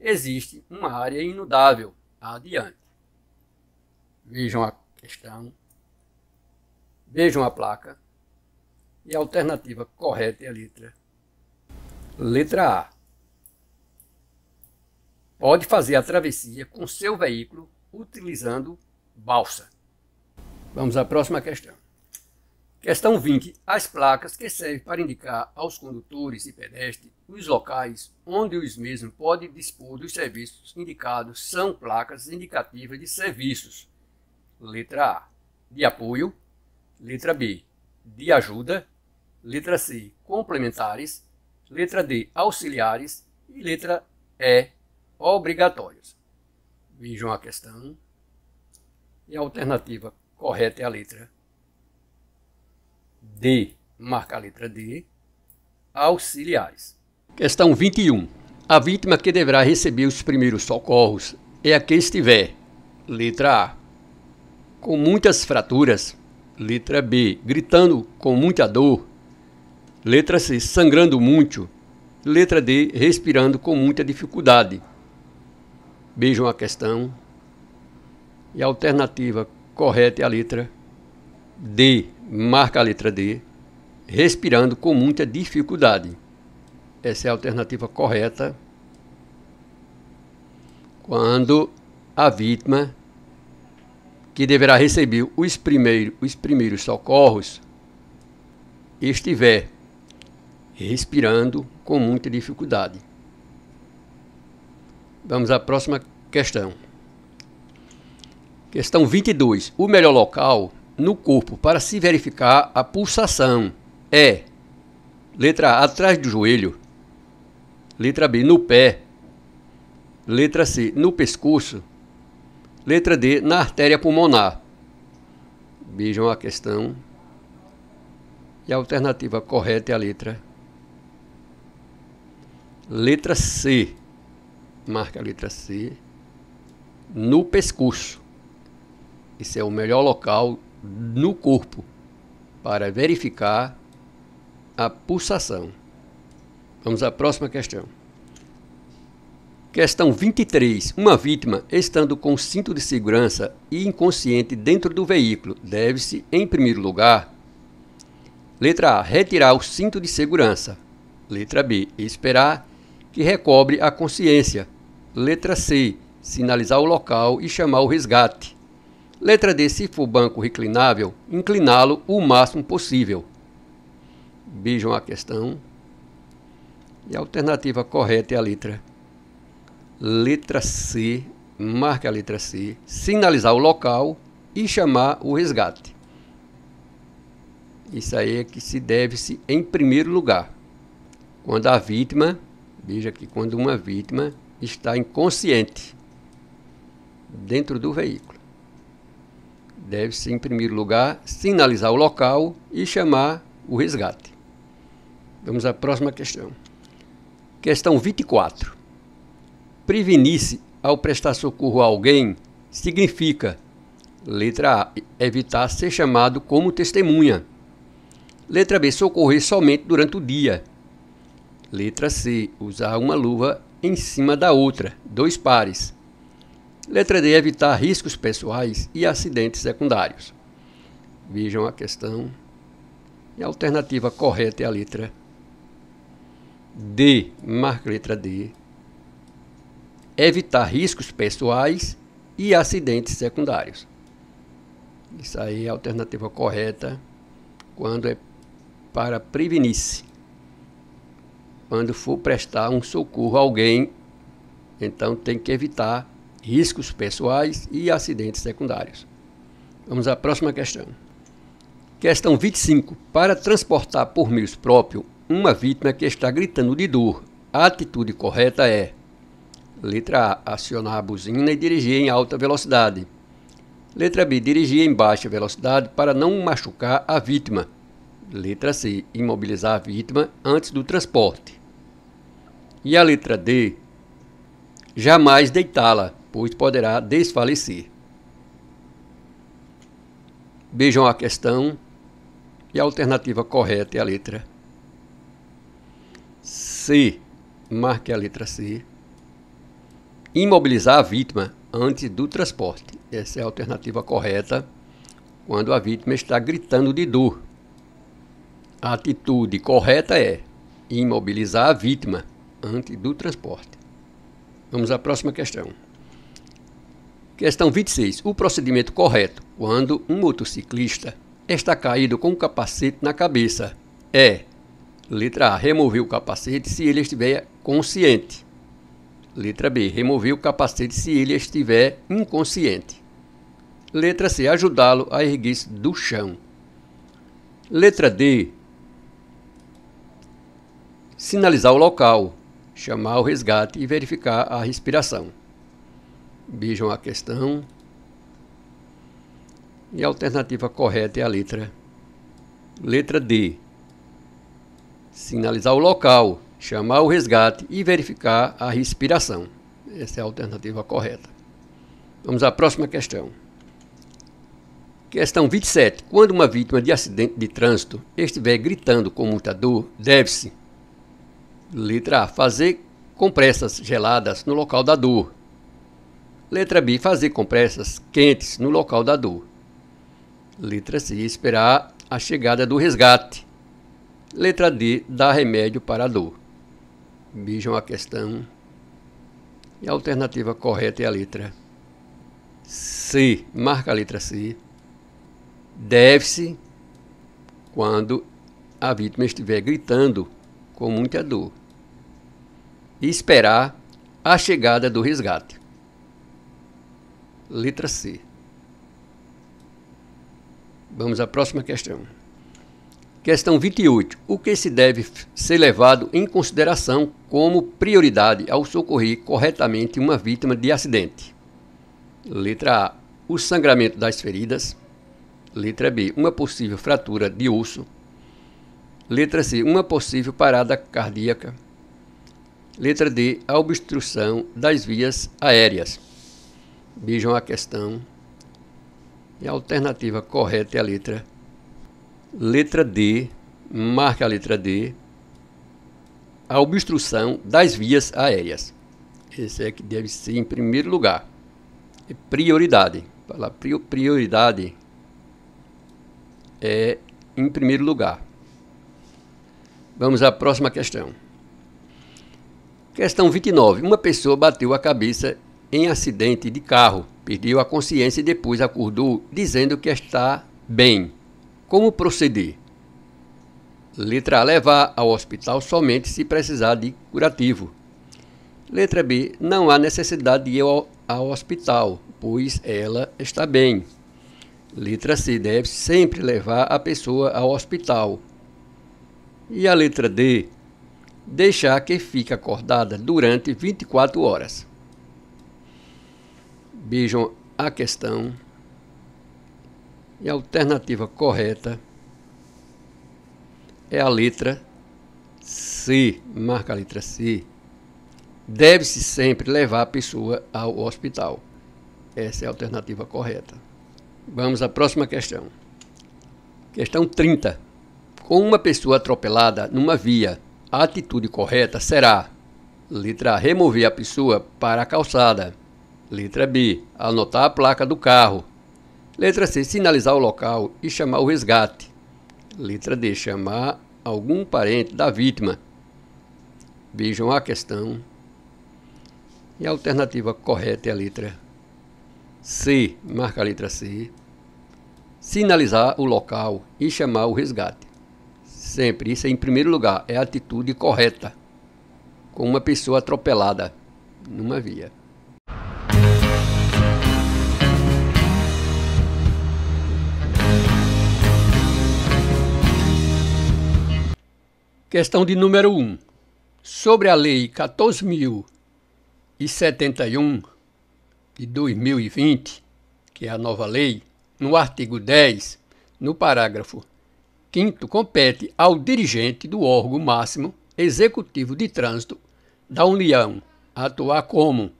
existe uma área inundável. Adiante. Vejam a questão Vejam a placa. E a alternativa correta é a letra. Letra A. Pode fazer a travessia com seu veículo utilizando balsa. Vamos à próxima questão. Questão 20. As placas que servem para indicar aos condutores e pedestres os locais onde os mesmos podem dispor dos serviços indicados são placas indicativas de serviços. Letra A. De apoio, Letra B, de ajuda. Letra C, complementares. Letra D, auxiliares. E letra E, obrigatórios. Vejam a questão. E a alternativa correta é a letra D. Marca a letra D. Auxiliares. Questão 21. A vítima que deverá receber os primeiros socorros é a que estiver, letra A, com muitas fraturas, Letra B, gritando com muita dor. Letra C, sangrando muito. Letra D, respirando com muita dificuldade. Vejam a questão. E a alternativa correta é a letra D. Marca a letra D, respirando com muita dificuldade. Essa é a alternativa correta quando a vítima que deverá receber os primeiros, os primeiros socorros estiver respirando com muita dificuldade. Vamos à próxima questão. Questão 22. O melhor local no corpo para se verificar a pulsação é: letra A, atrás do joelho, letra B, no pé, letra C, no pescoço Letra D, na artéria pulmonar. Vejam a questão. E a alternativa correta é a letra. Letra C. Marca a letra C. No pescoço. Esse é o melhor local no corpo para verificar a pulsação. Vamos à próxima questão. Questão 23. Uma vítima, estando com cinto de segurança e inconsciente dentro do veículo, deve-se, em primeiro lugar, letra A. Retirar o cinto de segurança. Letra B. Esperar que recobre a consciência. Letra C. Sinalizar o local e chamar o resgate. Letra D. Se for banco reclinável, incliná-lo o máximo possível. Vejam a questão. E a alternativa correta é a letra letra C, marque a letra C, sinalizar o local e chamar o resgate. Isso aí é que se deve-se em primeiro lugar. Quando a vítima, veja que quando uma vítima está inconsciente dentro do veículo. Deve-se em primeiro lugar sinalizar o local e chamar o resgate. Vamos à próxima questão. Questão 24. Prevenir-se ao prestar socorro a alguém significa, letra A, evitar ser chamado como testemunha. Letra B, socorrer somente durante o dia. Letra C, usar uma luva em cima da outra, dois pares. Letra D, evitar riscos pessoais e acidentes secundários. Vejam a questão. E a alternativa correta é a letra D. Marque letra D evitar riscos pessoais e acidentes secundários. Isso aí é a alternativa correta quando é para prevenir-se. Quando for prestar um socorro a alguém, então tem que evitar riscos pessoais e acidentes secundários. Vamos à próxima questão. Questão 25. Para transportar por meios próprios uma vítima que está gritando de dor, a atitude correta é Letra A. Acionar a buzina e dirigir em alta velocidade. Letra B. Dirigir em baixa velocidade para não machucar a vítima. Letra C. Imobilizar a vítima antes do transporte. E a letra D. Jamais deitá-la, pois poderá desfalecer. Vejam a questão e a alternativa correta é a letra C. Marque a letra C imobilizar a vítima antes do transporte. Essa é a alternativa correta quando a vítima está gritando de dor. A atitude correta é imobilizar a vítima antes do transporte. Vamos à próxima questão. Questão 26. O procedimento correto quando um motociclista está caído com o capacete na cabeça é: letra A, remover o capacete se ele estiver consciente. Letra B. Remover o capacete se ele estiver inconsciente. Letra C. Ajudá-lo a erguer-se do chão. Letra D. Sinalizar o local, chamar o resgate e verificar a respiração. Vejam a questão. E a alternativa correta é a letra letra D. Sinalizar o local, chamar o resgate e verificar a respiração. Essa é a alternativa correta. Vamos à próxima questão. Questão 27. Quando uma vítima de acidente de trânsito estiver gritando com muita dor, deve-se, letra A, fazer compressas geladas no local da dor. Letra B, fazer compressas quentes no local da dor. Letra C, esperar a chegada do resgate. Letra D, dar remédio para a dor bijam é a questão e a alternativa correta é a letra C. Marca a letra C. Deve-se quando a vítima estiver gritando com muita dor e esperar a chegada do resgate. Letra C. Vamos à próxima questão. Questão 28. O que se deve ser levado em consideração como prioridade ao socorrer corretamente uma vítima de acidente? Letra A. O sangramento das feridas. Letra B. Uma possível fratura de osso. Letra C. Uma possível parada cardíaca. Letra D. A obstrução das vias aéreas. Vejam a questão. E a alternativa correta é a letra D. Letra D, marca a letra D, a obstrução das vias aéreas. Esse é que deve ser em primeiro lugar. É prioridade. Falar prioridade é em primeiro lugar. Vamos à próxima questão. Questão 29. Uma pessoa bateu a cabeça em acidente de carro, perdeu a consciência e depois acordou dizendo que está bem. Como proceder? Letra A. Levar ao hospital somente se precisar de curativo. Letra B. Não há necessidade de ir ao, ao hospital, pois ela está bem. Letra C. Deve sempre levar a pessoa ao hospital. E a letra D. Deixar que fique acordada durante 24 horas. Vejam a questão e a alternativa correta é a letra C. Marca a letra C. Deve-se sempre levar a pessoa ao hospital. Essa é a alternativa correta. Vamos à próxima questão. Questão 30. Com uma pessoa atropelada numa via, a atitude correta será: letra A, remover a pessoa para a calçada. Letra B, anotar a placa do carro. Letra C. Sinalizar o local e chamar o resgate. Letra D. Chamar algum parente da vítima. Vejam a questão. E a alternativa correta é a letra C. Marca a letra C. Sinalizar o local e chamar o resgate. Sempre. Isso, é, em primeiro lugar, é a atitude correta com uma pessoa atropelada numa via. Questão de número 1. Um. Sobre a Lei 14.071 de 2020, que é a nova lei, no artigo 10, no parágrafo 5, compete ao dirigente do órgão máximo executivo de trânsito da União atuar como: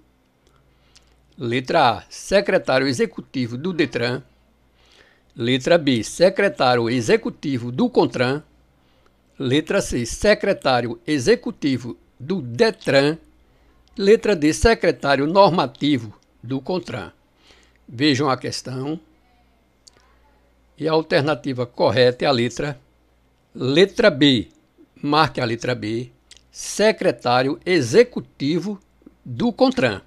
letra A, secretário executivo do Detran, letra B, secretário executivo do Contran. Letra C, secretário executivo do DETRAN. Letra D, secretário normativo do CONTRAN. Vejam a questão. E a alternativa correta é a letra letra B. Marque a letra B, secretário executivo do CONTRAN.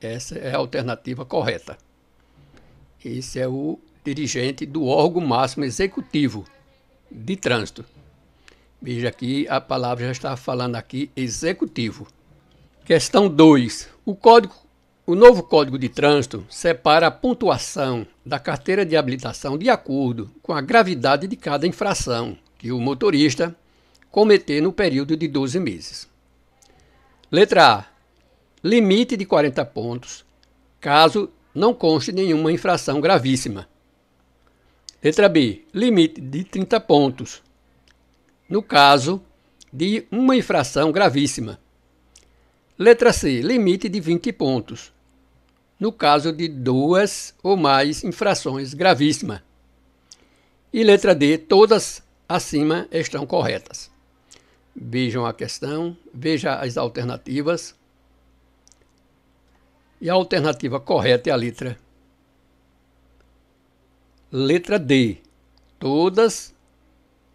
Essa é a alternativa correta. Esse é o dirigente do órgão máximo executivo de trânsito. Veja aqui, a palavra já está falando aqui executivo. Questão 2. O código o novo Código de Trânsito separa a pontuação da carteira de habilitação de acordo com a gravidade de cada infração que o motorista cometer no período de 12 meses. Letra A. Limite de 40 pontos, caso não conste nenhuma infração gravíssima. Letra B. Limite de 30 pontos, no caso de uma infração gravíssima. Letra C. Limite de 20 pontos, no caso de duas ou mais infrações gravíssimas. E letra D. Todas acima estão corretas. Vejam a questão, veja as alternativas. E a alternativa correta é a letra. Letra D. Todas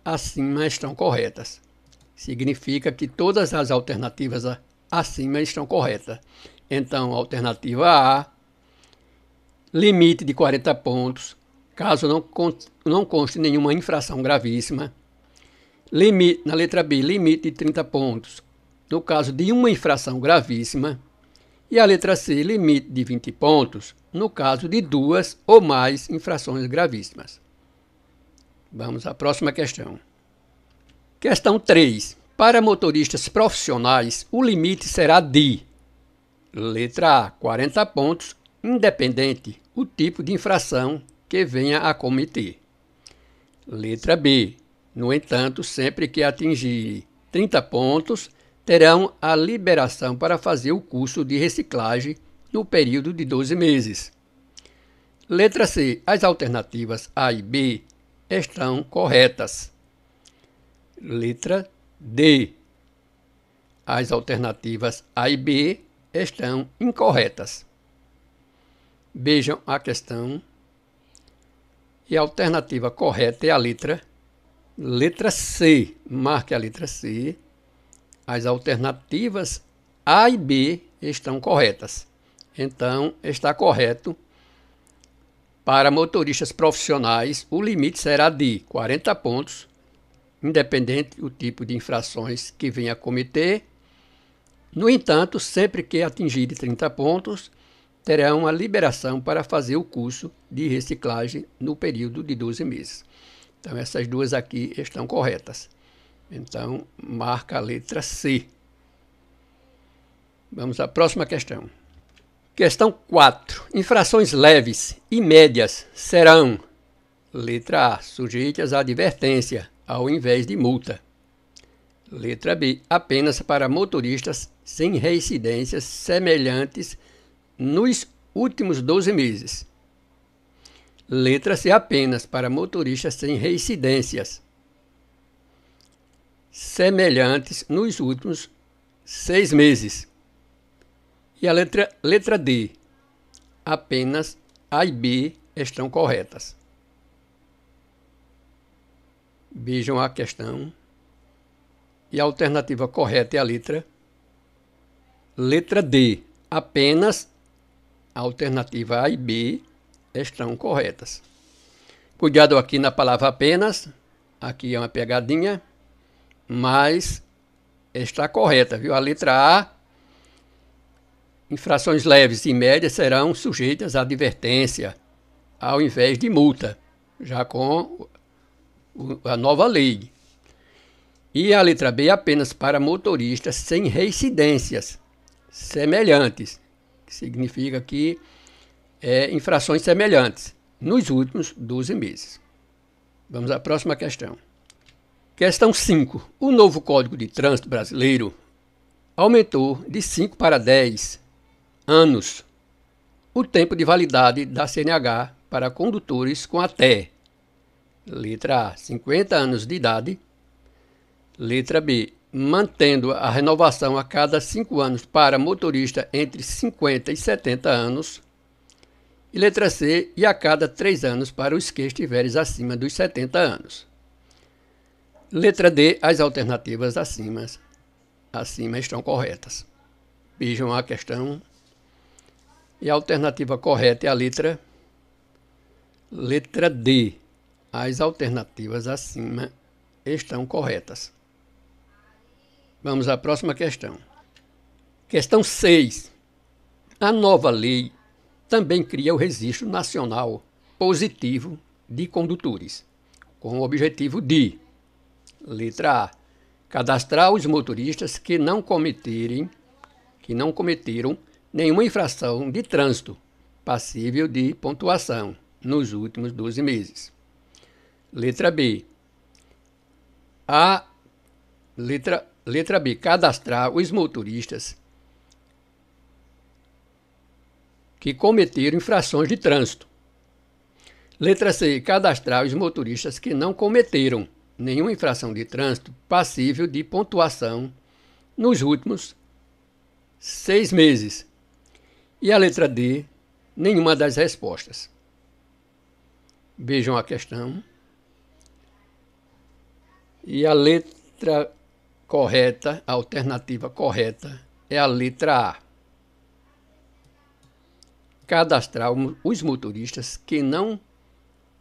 acima estão corretas. Significa que todas as alternativas acima assim, estão corretas. Então, alternativa A, limite de 40 pontos, caso não, não conste nenhuma infração gravíssima. Limite, na letra B, limite de 30 pontos, no caso de uma infração gravíssima. E a letra C, limite de 20 pontos, no caso de duas ou mais infrações gravíssimas. Vamos à próxima questão. Questão 3. Para motoristas profissionais, o limite será de letra A, 40 pontos, independente o tipo de infração que venha a cometer. Letra B. No entanto, sempre que atingirem 30 pontos, terão a liberação para fazer o curso de reciclagem no período de 12 meses. Letra C. As alternativas A e B estão corretas. Letra D. As alternativas A e B estão incorretas. Vejam a questão. E a alternativa correta é a letra letra C. Marque a letra C. As alternativas A e B estão corretas. Então, está correto para motoristas profissionais, o limite será de 40 pontos, independente do tipo de infrações que venha a cometer. No entanto, sempre que atingir 30 pontos, terão uma liberação para fazer o curso de reciclagem no período de 12 meses. Então, essas duas aqui estão corretas. Então, marca a letra C. Vamos à próxima questão. Questão 4. Infrações leves e médias serão: letra A, sujeitas à advertência, ao invés de multa. Letra B, apenas para motoristas sem reincidências semelhantes nos últimos 12 meses. Letra C, apenas para motoristas sem reincidências semelhantes nos últimos seis meses. E a letra, letra D. Apenas A e B estão corretas. Vejam a questão. E a alternativa correta é a letra letra D. Apenas a alternativa A e B estão corretas. Cuidado aqui na palavra apenas, aqui é uma pegadinha, mas está correta, viu? A letra A Infrações leves e médias serão sujeitas à advertência, ao invés de multa, já com a nova lei. E a letra B apenas para motoristas sem reincidências semelhantes, que significa que é, infrações semelhantes nos últimos 12 meses. Vamos à próxima questão. Questão 5. O novo Código de Trânsito Brasileiro aumentou de 5 para 10 anos, o tempo de validade da CNH para condutores com até letra A, 50 anos de idade, letra B, mantendo a renovação a cada 5 anos para motorista entre 50 e 70 anos, e letra C, e a cada 3 anos para os que estiverem acima dos 70 anos. Letra D, as alternativas acima, acima estão corretas. Vejam a questão e a alternativa correta é a letra letra D. As alternativas acima estão corretas. Vamos à próxima questão. Questão 6. A nova lei também cria o registro nacional positivo de condutores, com o objetivo de: letra A, cadastrar os motoristas que não cometerem que não cometeram nenhuma infração de trânsito passível de pontuação nos últimos 12 meses. Letra B. A letra, letra B. Cadastrar os motoristas que cometeram infrações de trânsito. Letra C. Cadastrar os motoristas que não cometeram nenhuma infração de trânsito passível de pontuação nos últimos seis meses. E a letra D, nenhuma das respostas. Vejam a questão. E a letra correta, a alternativa correta, é a letra A. Cadastrar os motoristas que não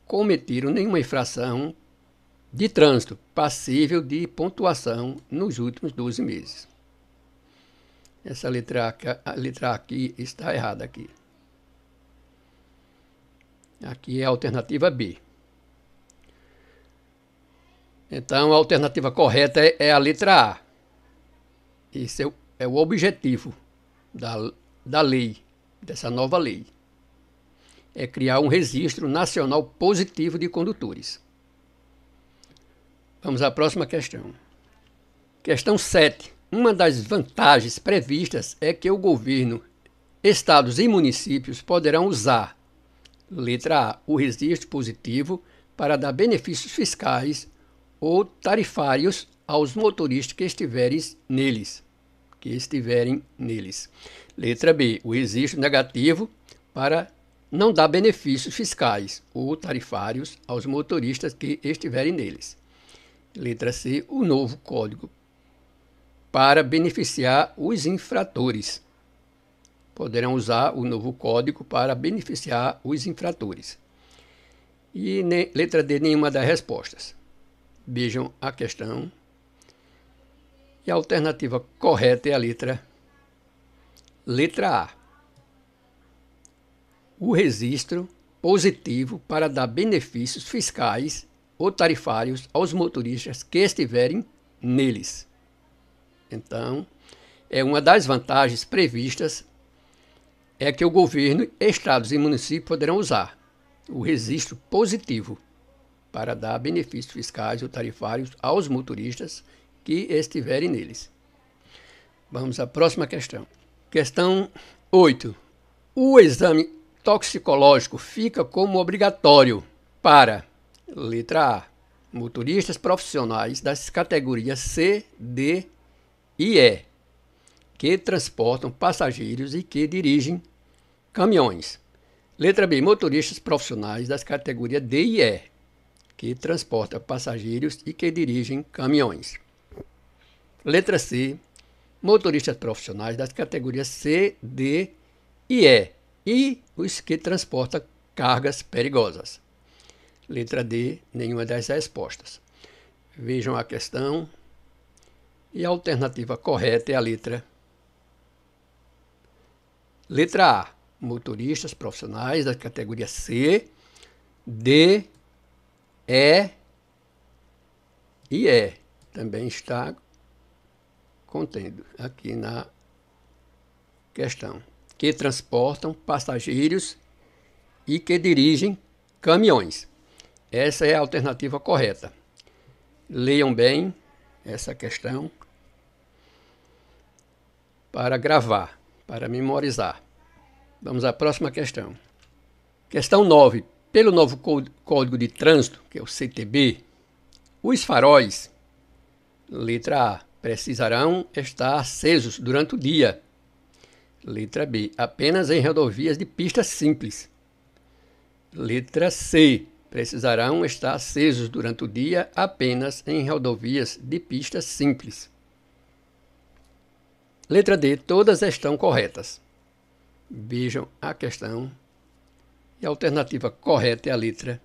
cometeram nenhuma infração de trânsito passível de pontuação nos últimos 12 meses. Essa letra, a, a letra aqui está errada aqui. Aqui é a alternativa B. Então, a alternativa correta é, é a letra A. Esse é o, é o objetivo da, da lei, dessa nova lei. É criar um registro nacional positivo de condutores. Vamos à próxima questão. Questão 7. Uma das vantagens previstas é que o governo, estados e municípios poderão usar, letra A, o registro positivo para dar benefícios fiscais ou tarifários aos motoristas que estiverem neles, que estiverem neles. Letra B, o registro negativo para não dar benefícios fiscais ou tarifários aos motoristas que estiverem neles. Letra C, o novo Código para beneficiar os infratores. Poderão usar o novo código para beneficiar os infratores. E nem, letra D, nenhuma das respostas. Vejam a questão. E a alternativa correta é a letra Letra A. O registro positivo para dar benefícios fiscais ou tarifários aos motoristas que estiverem neles. Então, é uma das vantagens previstas é que o governo, estados e municípios poderão usar o registro positivo para dar benefícios fiscais ou tarifários aos motoristas que estiverem neles. Vamos à próxima questão. Questão 8. O exame toxicológico fica como obrigatório para letra A, motoristas profissionais das categorias C, D e é que transportam passageiros e que dirigem caminhões. Letra B, motoristas profissionais das categorias D e E, que transportam passageiros e que dirigem caminhões. Letra C, motoristas profissionais das categorias C, D e E, e os que transportam cargas perigosas. Letra D, nenhuma das respostas. Vejam a questão e a alternativa correta é a letra. Letra A. Motoristas profissionais da categoria C, D, E e E. Também está contendo aqui na questão. Que transportam passageiros e que dirigem caminhões. Essa é a alternativa correta. Leiam bem essa questão para gravar, para memorizar. Vamos à próxima questão. Questão 9. Pelo novo Código de Trânsito, que é o CTB, os faróis, letra A, precisarão estar acesos durante o dia. Letra B, apenas em rodovias de pista simples. Letra C, precisarão estar acesos durante o dia apenas em rodovias de pista simples. Letra D, todas estão corretas. Vejam a questão. E a alternativa correta é a letra.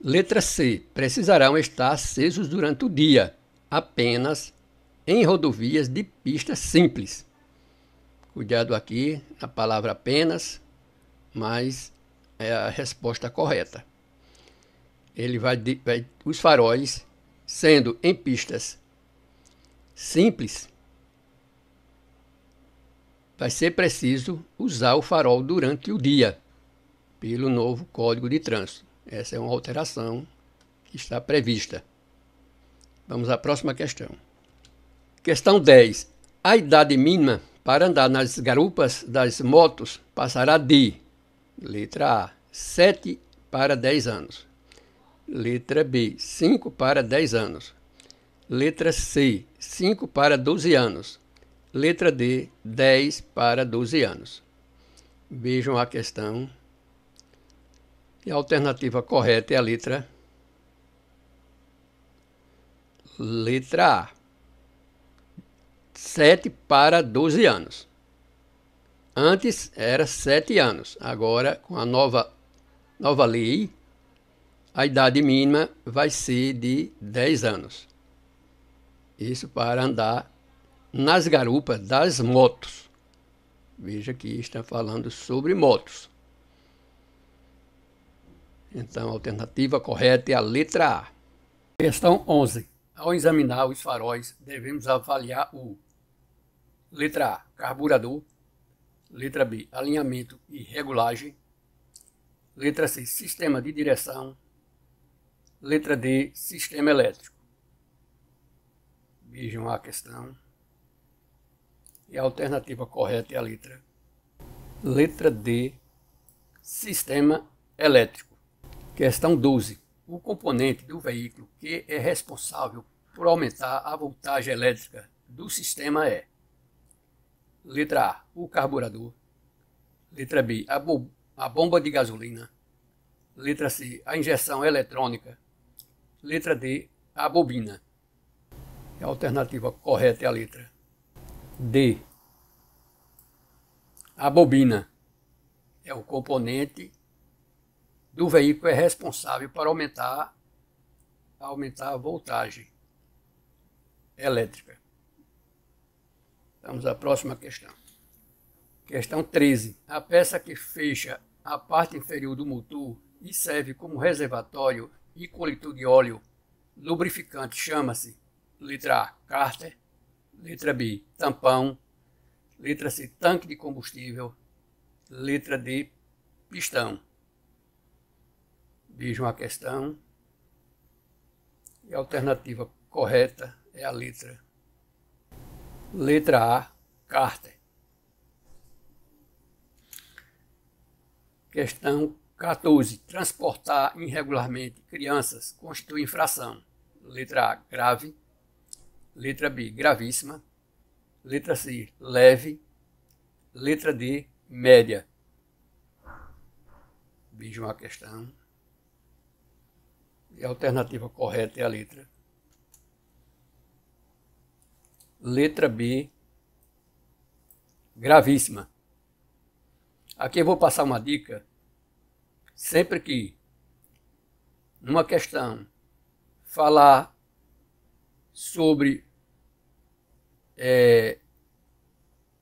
Letra C, precisarão estar acesos durante o dia, apenas em rodovias de pista simples. Cuidado aqui na palavra apenas, mas é a resposta correta. Ele vai, de, vai os faróis sendo em pistas simples, vai ser preciso usar o farol durante o dia, pelo novo Código de Trânsito. Essa é uma alteração que está prevista. Vamos à próxima questão. Questão 10. A idade mínima para andar nas garupas das motos passará de letra A, 7 para 10 anos. Letra B, 5 para 10 anos. Letra C, 5 para 12 anos. Letra D, 10 para 12 anos. Vejam a questão. E a alternativa correta é a letra Letra A. 7 para 12 anos. Antes era 7 anos. Agora, com a nova, nova lei, a idade mínima vai ser de 10 anos. Isso para andar nas garupas das motos. Veja que está falando sobre motos. Então, a alternativa correta é a letra A. Questão 11. Ao examinar os faróis, devemos avaliar o letra A, carburador, letra B, alinhamento e regulagem, letra C, sistema de direção, letra D, sistema elétrico vejam a questão. E a alternativa correta é a letra. Letra D. Sistema elétrico. Questão 12. O componente do veículo que é responsável por aumentar a voltagem elétrica do sistema é: letra A, o carburador, letra B, a, bo a bomba de gasolina, letra C, a injeção eletrônica, letra D, a bobina. É a alternativa correta é a letra D. A bobina é o componente do veículo é responsável para aumentar, aumentar a voltagem elétrica. Vamos à próxima questão. Questão 13. A peça que fecha a parte inferior do motor e serve como reservatório e coletor de óleo lubrificante chama-se Letra A, cárter. Letra B, tampão. Letra C, tanque de combustível. Letra D, pistão. Vejam a questão. E a alternativa correta é a letra. Letra A, cárter. Questão 14. Transportar irregularmente crianças constitui infração. Letra A, grave. Letra B, gravíssima. Letra C, leve. Letra D, média. Veja uma questão. E a alternativa correta é a letra. Letra B, gravíssima. Aqui eu vou passar uma dica. Sempre que numa questão falar sobre é,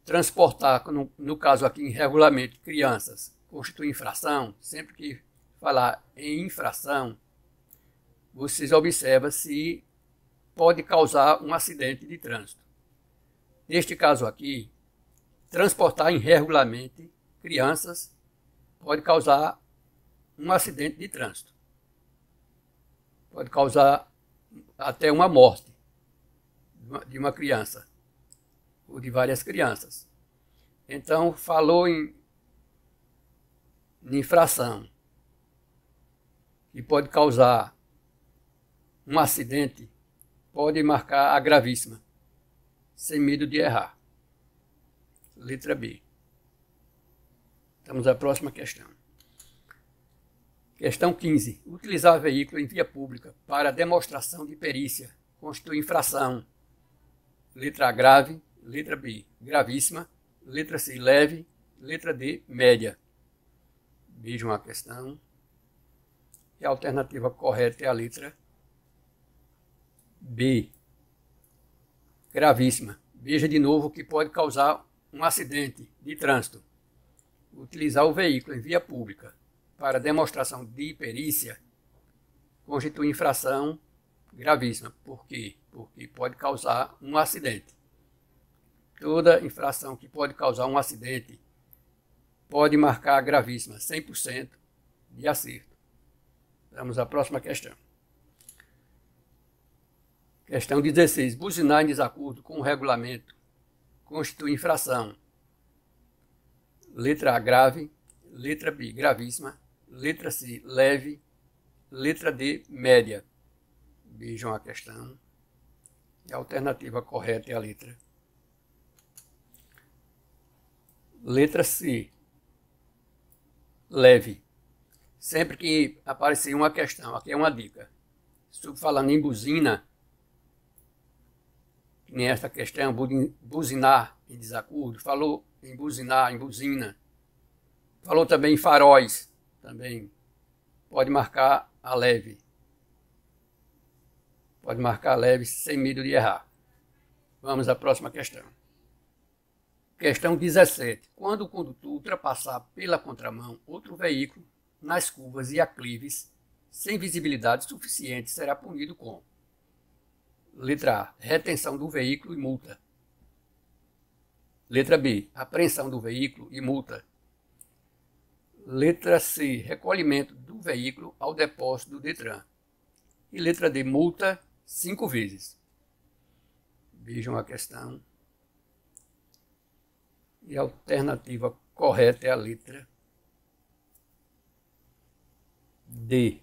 transportar, no, no, caso aqui em regulamento, crianças, constitui infração, sempre que falar em infração, vocês observam se pode causar um acidente de trânsito. Neste caso aqui, transportar irregularmente crianças pode causar um acidente de trânsito. Pode causar até uma morte de uma criança ou de várias crianças. Então, falou em, em infração, que pode causar um acidente, pode marcar a gravíssima, sem medo de errar. Letra B. Estamos à próxima questão. Questão 15. Utilizar veículo em via pública para demonstração de perícia constitui infração. Letra grave, letra B, gravíssima, letra C, leve, letra D, média. Vejam a questão. E a alternativa correta é a letra B, gravíssima. Veja de novo que pode causar um acidente de trânsito. Utilizar o veículo em via pública para demonstração de perícia constitui infração gravíssima. Por quê? Porque pode causar um acidente toda infração que pode causar um acidente pode marcar gravíssima, 100% de acerto. Vamos à próxima questão. Questão 16. Buzinar em desacordo com o regulamento constitui infração. Letra A grave, letra B gravíssima, letra C leve, letra D média. Vejam a questão. E a alternativa correta é a letra Letra C. Leve. Sempre que aparecer uma questão, aqui é uma dica. Estou falando em buzina, nesta questão, buzinar em desacordo, falou em buzinar, em buzina. Falou também em faróis, também. Pode marcar a leve. Pode marcar a leve sem medo de errar. Vamos à próxima questão. Questão 17. Quando o condutor ultrapassar pela contramão outro veículo nas curvas e aclives sem visibilidade suficiente, será punido com Letra A. Retenção do veículo e multa. Letra B. Apreensão do veículo e multa. Letra C. Recolhimento do veículo ao depósito do Detran. E letra D. Multa cinco vezes. Vejam a questão e a alternativa correta é a letra D.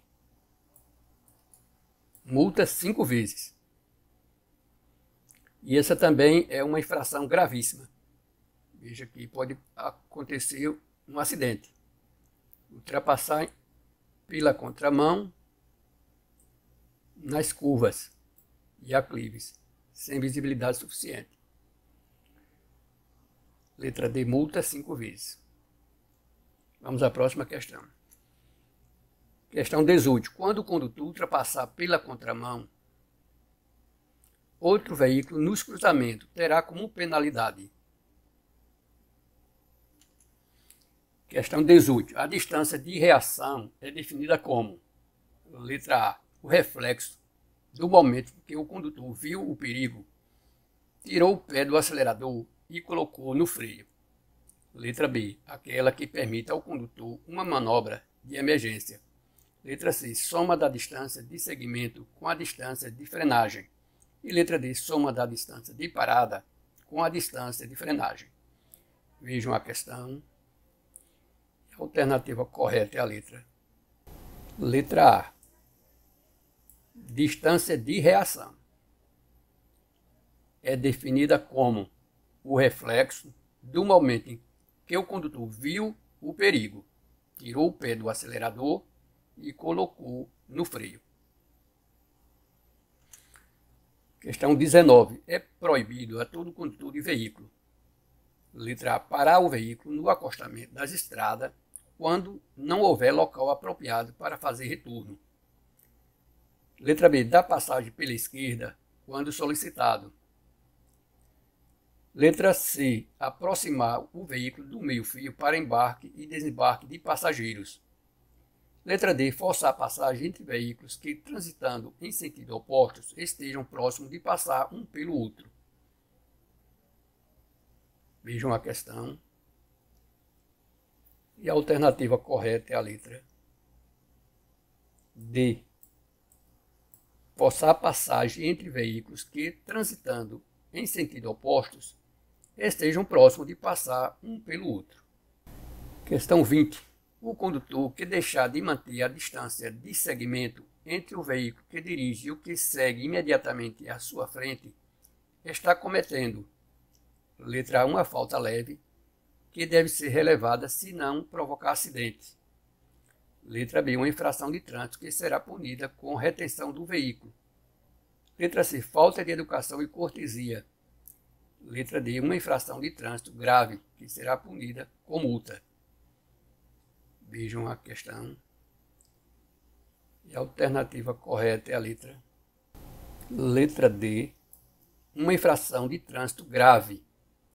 Multa cinco vezes. E essa também é uma infração gravíssima. Veja que pode acontecer um acidente. Ultrapassar pela contramão nas curvas e aclives, sem visibilidade suficiente. Letra D, multa cinco vezes. Vamos à próxima questão. Questão 18. Quando o condutor ultrapassar pela contramão, outro veículo no cruzamento, terá como penalidade. Questão 18. A distância de reação é definida como? Letra A. O reflexo do momento que o condutor viu o perigo, tirou o pé do acelerador e colocou no freio. Letra B, aquela que permite ao condutor uma manobra de emergência. Letra C, soma da distância de segmento com a distância de frenagem. E letra D, soma da distância de parada com a distância de frenagem. Vejam a questão. A alternativa correta é a letra. Letra A. Distância de reação. É definida como o reflexo do momento em que o condutor viu o perigo, tirou o pé do acelerador e colocou no freio. Questão 19. É proibido a todo condutor de veículo. Letra A. Parar o veículo no acostamento das estradas quando não houver local apropriado para fazer retorno. Letra B. Dar passagem pela esquerda quando solicitado. Letra C. Aproximar o veículo do meio-fio para embarque e desembarque de passageiros. Letra D. Forçar a passagem entre veículos que, transitando em sentido opostos, estejam próximos de passar um pelo outro. Vejam a questão. E a alternativa correta é a letra D. Forçar a passagem entre veículos que, transitando em sentido opostos, estejam próximos de passar um pelo outro. Questão 20. O condutor que deixar de manter a distância de segmento entre o veículo que dirige e o que segue imediatamente à sua frente está cometendo, letra A uma falta leve, que deve ser relevada se não provocar acidente. Letra B, uma infração de trânsito que será punida com retenção do veículo. Letra C, falta de educação e cortesia, Letra D. Uma infração de trânsito grave que será punida com multa. Vejam a questão. E a alternativa correta é a letra. Letra D. Uma infração de trânsito grave